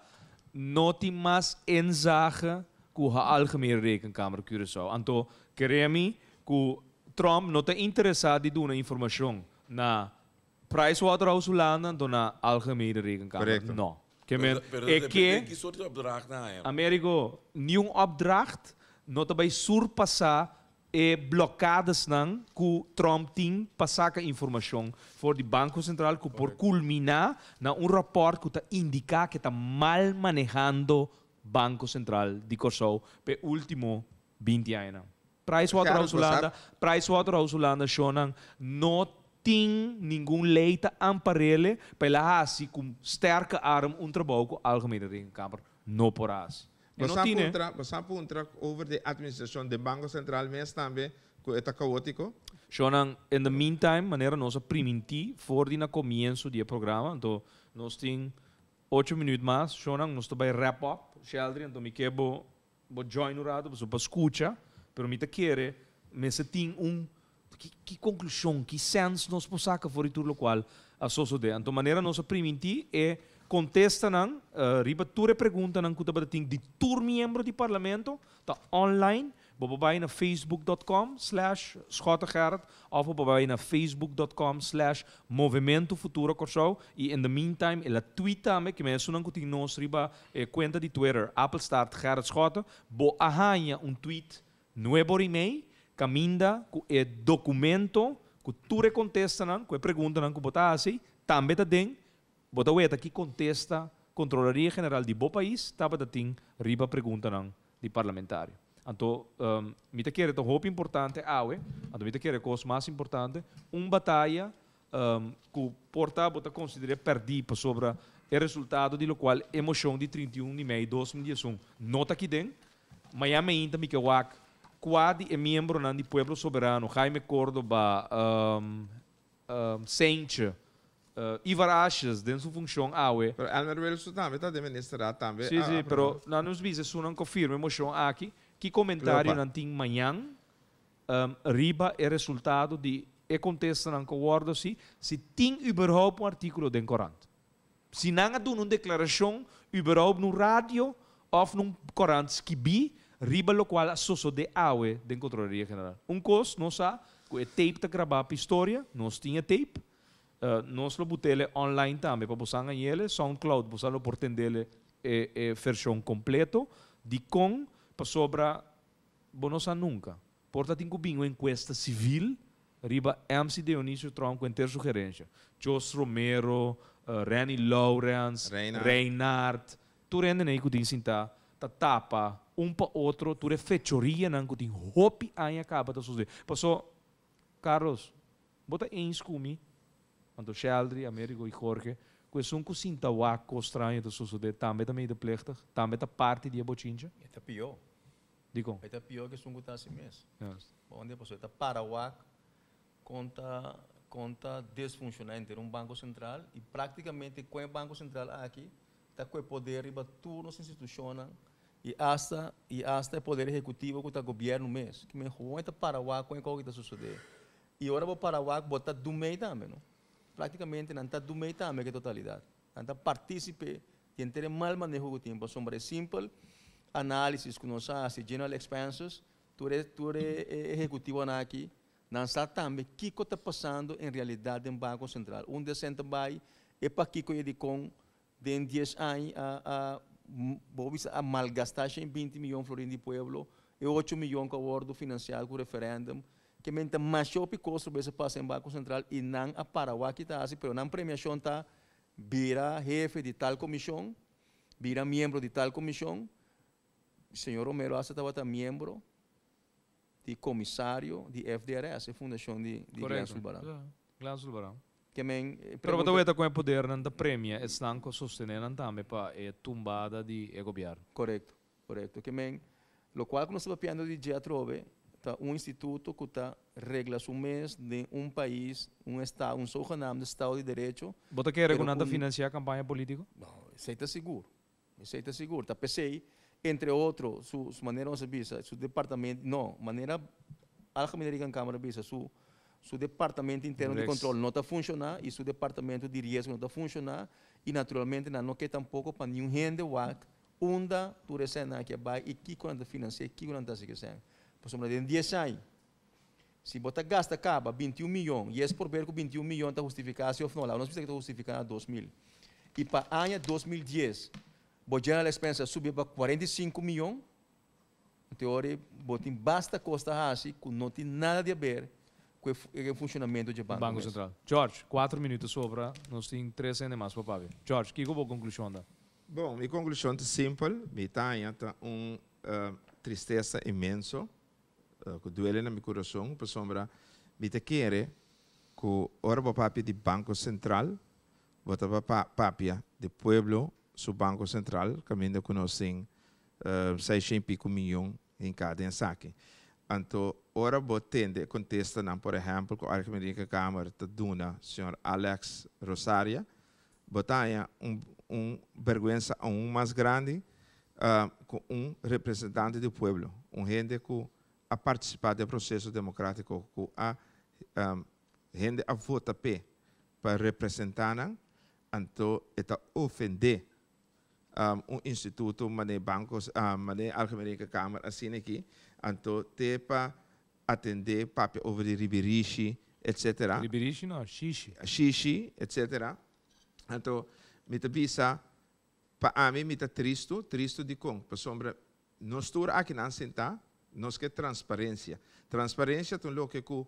notimas inzage ku ha algemene rekenkamer Curaçao. Anto queremi ku Trump Nota está interessado em dar informação na Pricewaterhouse-Hollanda dan na algemene rekenkamer. Correct. No. Kemen, eke, soort opdracht na hem. Amerigo, nieuw opdracht, nota bij surpassa. é bloqueada senão que Trump tem passar a informação for do Banco Central que por culminar na um reporte que está indicar que está mal manejando Banco Central de Kosovo pelo último 20 anos. Price Waterhouse Holanda, Price Waterhouse Holanda shonan não tem nenhum leita amparele pela assim com cerca arm um trabalho que a algemene câmara, não porás. We, no tiene... contra, we staan over de administración de Banco Central, mais também está caótico. Shonan, in the meantime, maneira nossa priminti, coordina comienzo dia programa, então nós tem 8 minutos mais, Shonan, nós vai wrap up, Sheldon, então me quebo, vou join o rado, vou escuta, pero me te quere, me se tem um, que, que conclusão, que senso nós podemos sacar fora do local, a sosso de, então maneira nossa priminti é contesta nan, uh, riba ture pergunta nan kuta bata ting di tur miembro di parlamento, ta online, bo bababai na facebook.com slash schottengerrit of bababai na facebook.com slash movimento futuro corso e in the meantime ela tweeta me que mensu nan kuting nos riba eh, cuenta di twitter apple start gerrit schotten bo ahanya un tweet nuevo rimei caminda ku e documento ku ture contesta nan ku e pergunta nan ku bota asi tambe ta ding Botaweta que contesta Controlaria General de bo país estava ter riba pergunta não de parlamentário. Então, um, me te quer importante, awe, então me te quer coisa mais importante, uma batalha um, que porta bota considera perdida sobre o resultado de lo qual emoção de 31 de maio de 2011 Nota aqui den, Miami ainda me que wak, quad é membro não de Pueblo Soberano, Jaime Córdoba, um, um, Sente, uh, eh, dentro den su función Mas Pero eh, al menos el está también ministerá también. Sim, ah, sim. Mas ah, no nos dice su no confirme moción que comentário não tem manhã um, riba é resultado de é contexto não concordo se se tem überhaupt um artigo do Corão se não há uma declaração überhaupt no rádio ou nun Corão que bi riba lo qual associo de aue da controlaria general um cos não sa que é tape para gravar a história nós tinha tape eh, nós lo botele online também, para vocês em ele, SoundCloud, para lo portem dele é, eh, é eh, versão completo, de com, para sobra, bonosa nunca. Porta tem cubinho encuesta civil, riba MC Dionísio Tronco em ter sugerência. Jos Romero, uh, Lawrence, Reinhardt, Reinhardt tu rende nem cutin sinta, ta tapa, um para outro, tu refechoria nan cutin hopi aí acaba da suzer. Passou, Carlos, bota em escumi, Want Sheldry, Amerigo e Jorge, quesunque sintawaco estranho do suceder também também de plechta, também está parte de abochinja. Está pior. Digo. Está pior que sungu tá assim mesmo. Yes. Onde você está Paraguai conta conta desfuncionante um banco central e praticamente com o banco central aqui está com o poder e tudo nas instituições e hasta e hasta o poder executivo que está governo mesmo que me ruim está Paraguai com o que está sucedendo e agora o Paraguai botar do meio também não prácticamente en meta, a meque totalidad. está partícipe, entere mal manejo de tiempo, sombra simple, análisis, que nos hace, general expenses, tú eres, tú eres eh, ejecutivo aquí, lanzar también qué qué está en realidad realidad en Banco Central. un decente by es para que eu de en 10 años a, a, a malgastar 20 millones de florín de pueblo y 8 millones de abordo financiado con referéndum que mente macho picoso bese passa in Banco Central e non a Paraguay, que non assim, pero não vira jefe di tal commissione, vira membro di tal commissione, il signor Romero Asa stato membro de commissario di FDRS, a Fundação de, de Gran Sulbarão. Yeah. Gran Sulbarão. Que men, eh, Però quando vede come poter non da premia e stanco sostenere andame pa e eh, tumbada di egobiar. governo. Corretto, corretto. Che men, lo qual non sta piando di già trove um instituto que está regras um mês de um país, um estado, um sojanam de Estado de Direito. Bota que regulando financiar a campanha política? Não, isso está seguro. Isso está seguro. Tá PCI, entre outros, sua su maneira de visa, seu departamento, não, maneira a em Câmara visa, seu seu departamento interno Index. de controle não está funcionando, e seu departamento de risco não está funcionando, e naturalmente não quer tampouco para nenhum rende, onde tu recebe aqui, e que quando financia, que quando está se recebendo possivelmente em 10 anos. Se você gasta, acaba 21 milhões, e é por ver que 21 milhões está justificado, se não, lá, nós precisamos justificar 2 2000. E para o ano 2010, a general expense subiu para 45 milhões, em teoria, botem basta costa assim, que não tem nada a ver com o funcionamento do Banco, Banco Central. George, quatro minutos sobra, nós temos três anos mais para Pablo. George, que é a conclusão? Da? Bom, minha conclusão é simples, me está uma uh, tristeza imensa que duele no meu coração, para sombra, me te quere que ora o papi de Banco Central, o para de Pueblo, o Banco Central, que nós conhecem uh, 600 pico milhões em cada ensaque. Então, ora botende contesta, não, por exemplo, com a Arquimedia Câmara da Duna, senhor Alex Rosaria, botanha um, um vergonha um mais grande uh, com um representante do povo, um gente que a participar do processo democrático que a gente a vota p para representar então está ofender um, um instituto mané bancos um, mané algemene câmara assim aqui então te para atender papel over de ribirishi etc ribirishi não shishi shishi etc então me visa para a mim me tá triste triste de com para sombra nós aqui não sentar nós quer transparência. Transparência é o que eu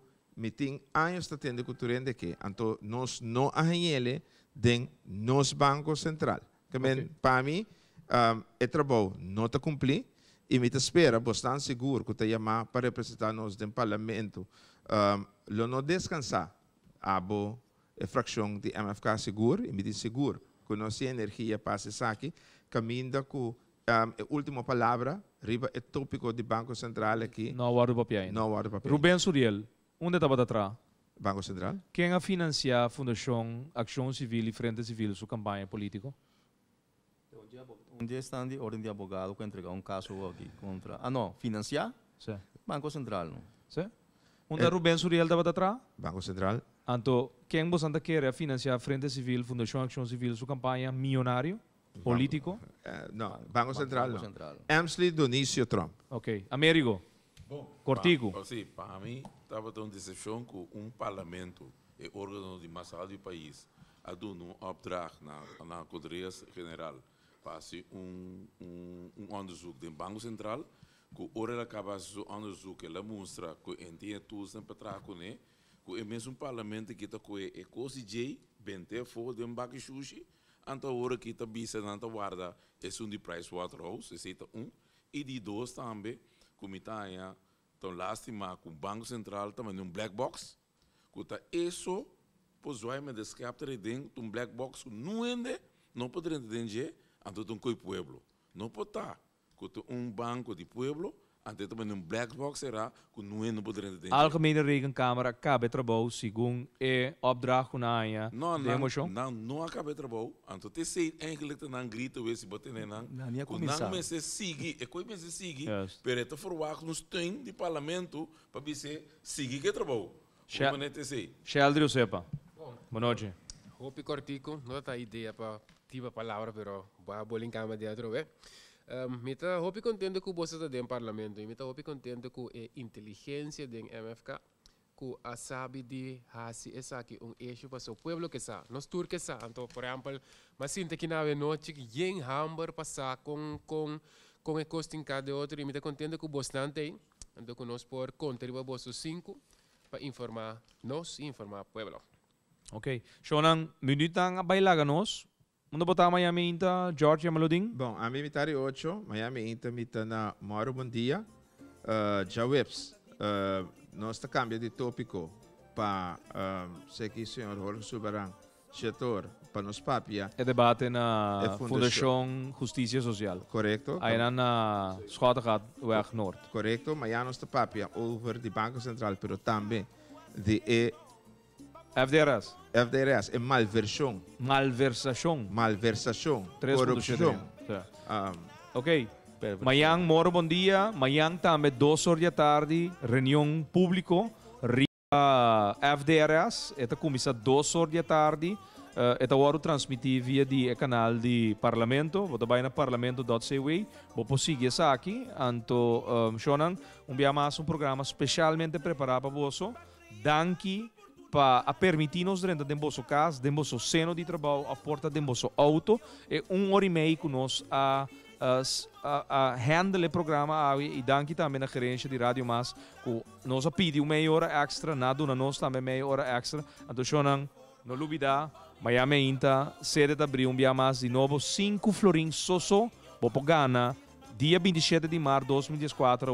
tenho anos está tendo cultura de que então nós não arranhele den nos banco central. Também okay. para mim um, é trabalho não está cumprir e me espera bastante seguro que te chamar para representar nós no parlamento. Um, não descansar abo a fração de MFK seguro e me diz seguro que nossa energia passe aqui caminha com um, última palavra, riba é tópico de Banco Central aqui. Não guardo papel Não guardo papel. Rubén Suriel, onde estava atrás? Banco Central. Quem a financia a Fundação Ação Civil e Frente Civil, sua campanha política? Um dia está de ordem de advogado para entregar um caso aqui contra... Ah, não, financiar? Sim. Banco Central, não? Sim. Eh. Onde é, Rubén Suriel estava atrás? Banco Central. Então, quem você anda quer financiar a Frente Civil, Fundação Ação Civil, sua campanha milionário, político? Banco. É, no, Banco, Banco Central, Banco no. Amsley, Donício, Trump. Ok. Américo, Bom, cortigo. Oh, sim, para mim, estava tão decepção que um parlamento é órgão de mais alto do país a dar um na, na Controladoria General para um, um, um onderzoek do Banco Central que ele acaba o que ele mostra que entende tudo para trás com ele que é mesmo parlamento que está com o ECOSIJ, bem fogo de um Banco Xuxi, aan te horen kita bisen aan guarda waarda um de Pricewaterhouse, is het een. En die doos staan bij, kom ik aan ja, ten banco central een bankcentraal, black box. Kuta eso, pos wij met de schepter ding, een black box nuende, no podrente denje, aan tot een pueblo. No pota, kuta um banco di pueblo, Algemene Rekenkamer KB Trabou, segundo e opdracht van Anja. Não, não, não, não a KB Trabou. Anto te sei eigenlijk te nan grito we si boten nan. Não, nem a não Não, mas se sigue, e coi mas se sigue, pero te não no steun de parlamento para bise sigue que Trabou. Como nem te sei. Sheldrio sepa. Boa noite. Hopi cortico, não tá ideia para a palavra, pero vou abolir cama de outro, eh? Mitta hopi contente ku bosa ta den parlamento. Mitta hopi contente ku e eh, inteligência den MFK. Ku a sabe di hasi esa ki un eixo pa so pueblo que sa. Nos tur que sa. Anto, por exemplo, mas sinta que nave noche que yen pa sa con con con e costo ka cada otro E mitta contente ku bastante aí. Anto ku nos por contribuir boso 5 pa informa nos informa pueblo. Ok. Shonan, minutan a nos, Mundo botar Miami Inta, Georgia Maludin. Bom, a mim mitari 8, Miami Inta mitana Mauro Bom Dia, uh, eh, Jawips. Uh, eh, nós tá cambia de tópico para uh, eh, sei que o senhor Jorge Subaran, setor para nos papia. É debate na fundação. Justiça Social. Correto. Aí na na Schottgat weg Noord. Correto, mas já nos papia over de Banco Central, pero também de e FDRS. FDRS é malversão. Malversação. Malversação. corrupção. Um, tá. ok. Manhã, moro, bom dia. Manhã também, 2 horas da tarde, reunião público. Uh, FDRS, esta começa duas horas da tarde. Uh, esta hora transmitir via de eh, canal de parlamento. Vou também na parlamento.ca, Vou prosseguir essa aqui. Anto, um, eh, Shonan, um dia mais um programa especialmente preparado para você. Danke para a permitir-nos dentro do nosso dentro do nosso seno de trabalho, a porta do nosso auto, e um hora e meia com nós a, a, a, a handle o programa e danke também a gerência de Rádio Mas, que nos pediu uma meia hora extra, nada na nós também meia hora extra, então shonan, não duvida, Miami Inta, sede de abril, um dia mais de novo, cinco florins sosso, Bopogana, so, Dia 27 de março de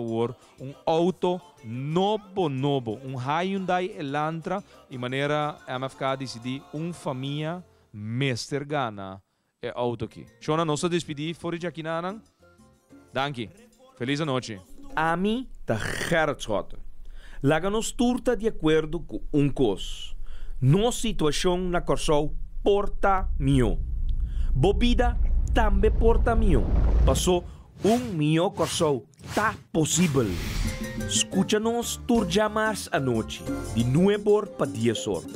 war um auto novo novo, um Hyundai Elantra in maniera MFK decidi um família mestre Gana é auto aqui. Shona, nossa despedida, fora de aqui nanan. Danke. Feliz noite. Ami da Herzot. Laga nos turta de acordo com um cos. No situação na Corsou porta mio. Bobida também porta mio. Passou un Minhoca Show está posible. Escúchanos turja más anoche, de 9 para 10 horas.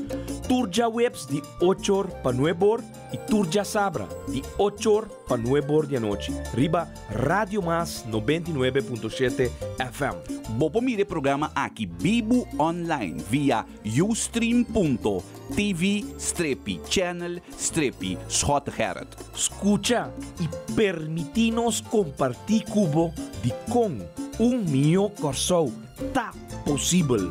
Turja webs de 8 para 9 horas y turja sabra de 8 horas para 9 horas de noche. riba Radio Más 99.7 FM. Bobo mire programa aquí, vivo Online, via ustream.tv, strepi channel, strepi Escucha y permitinos compartir cubo de cómo un mio corso está posible.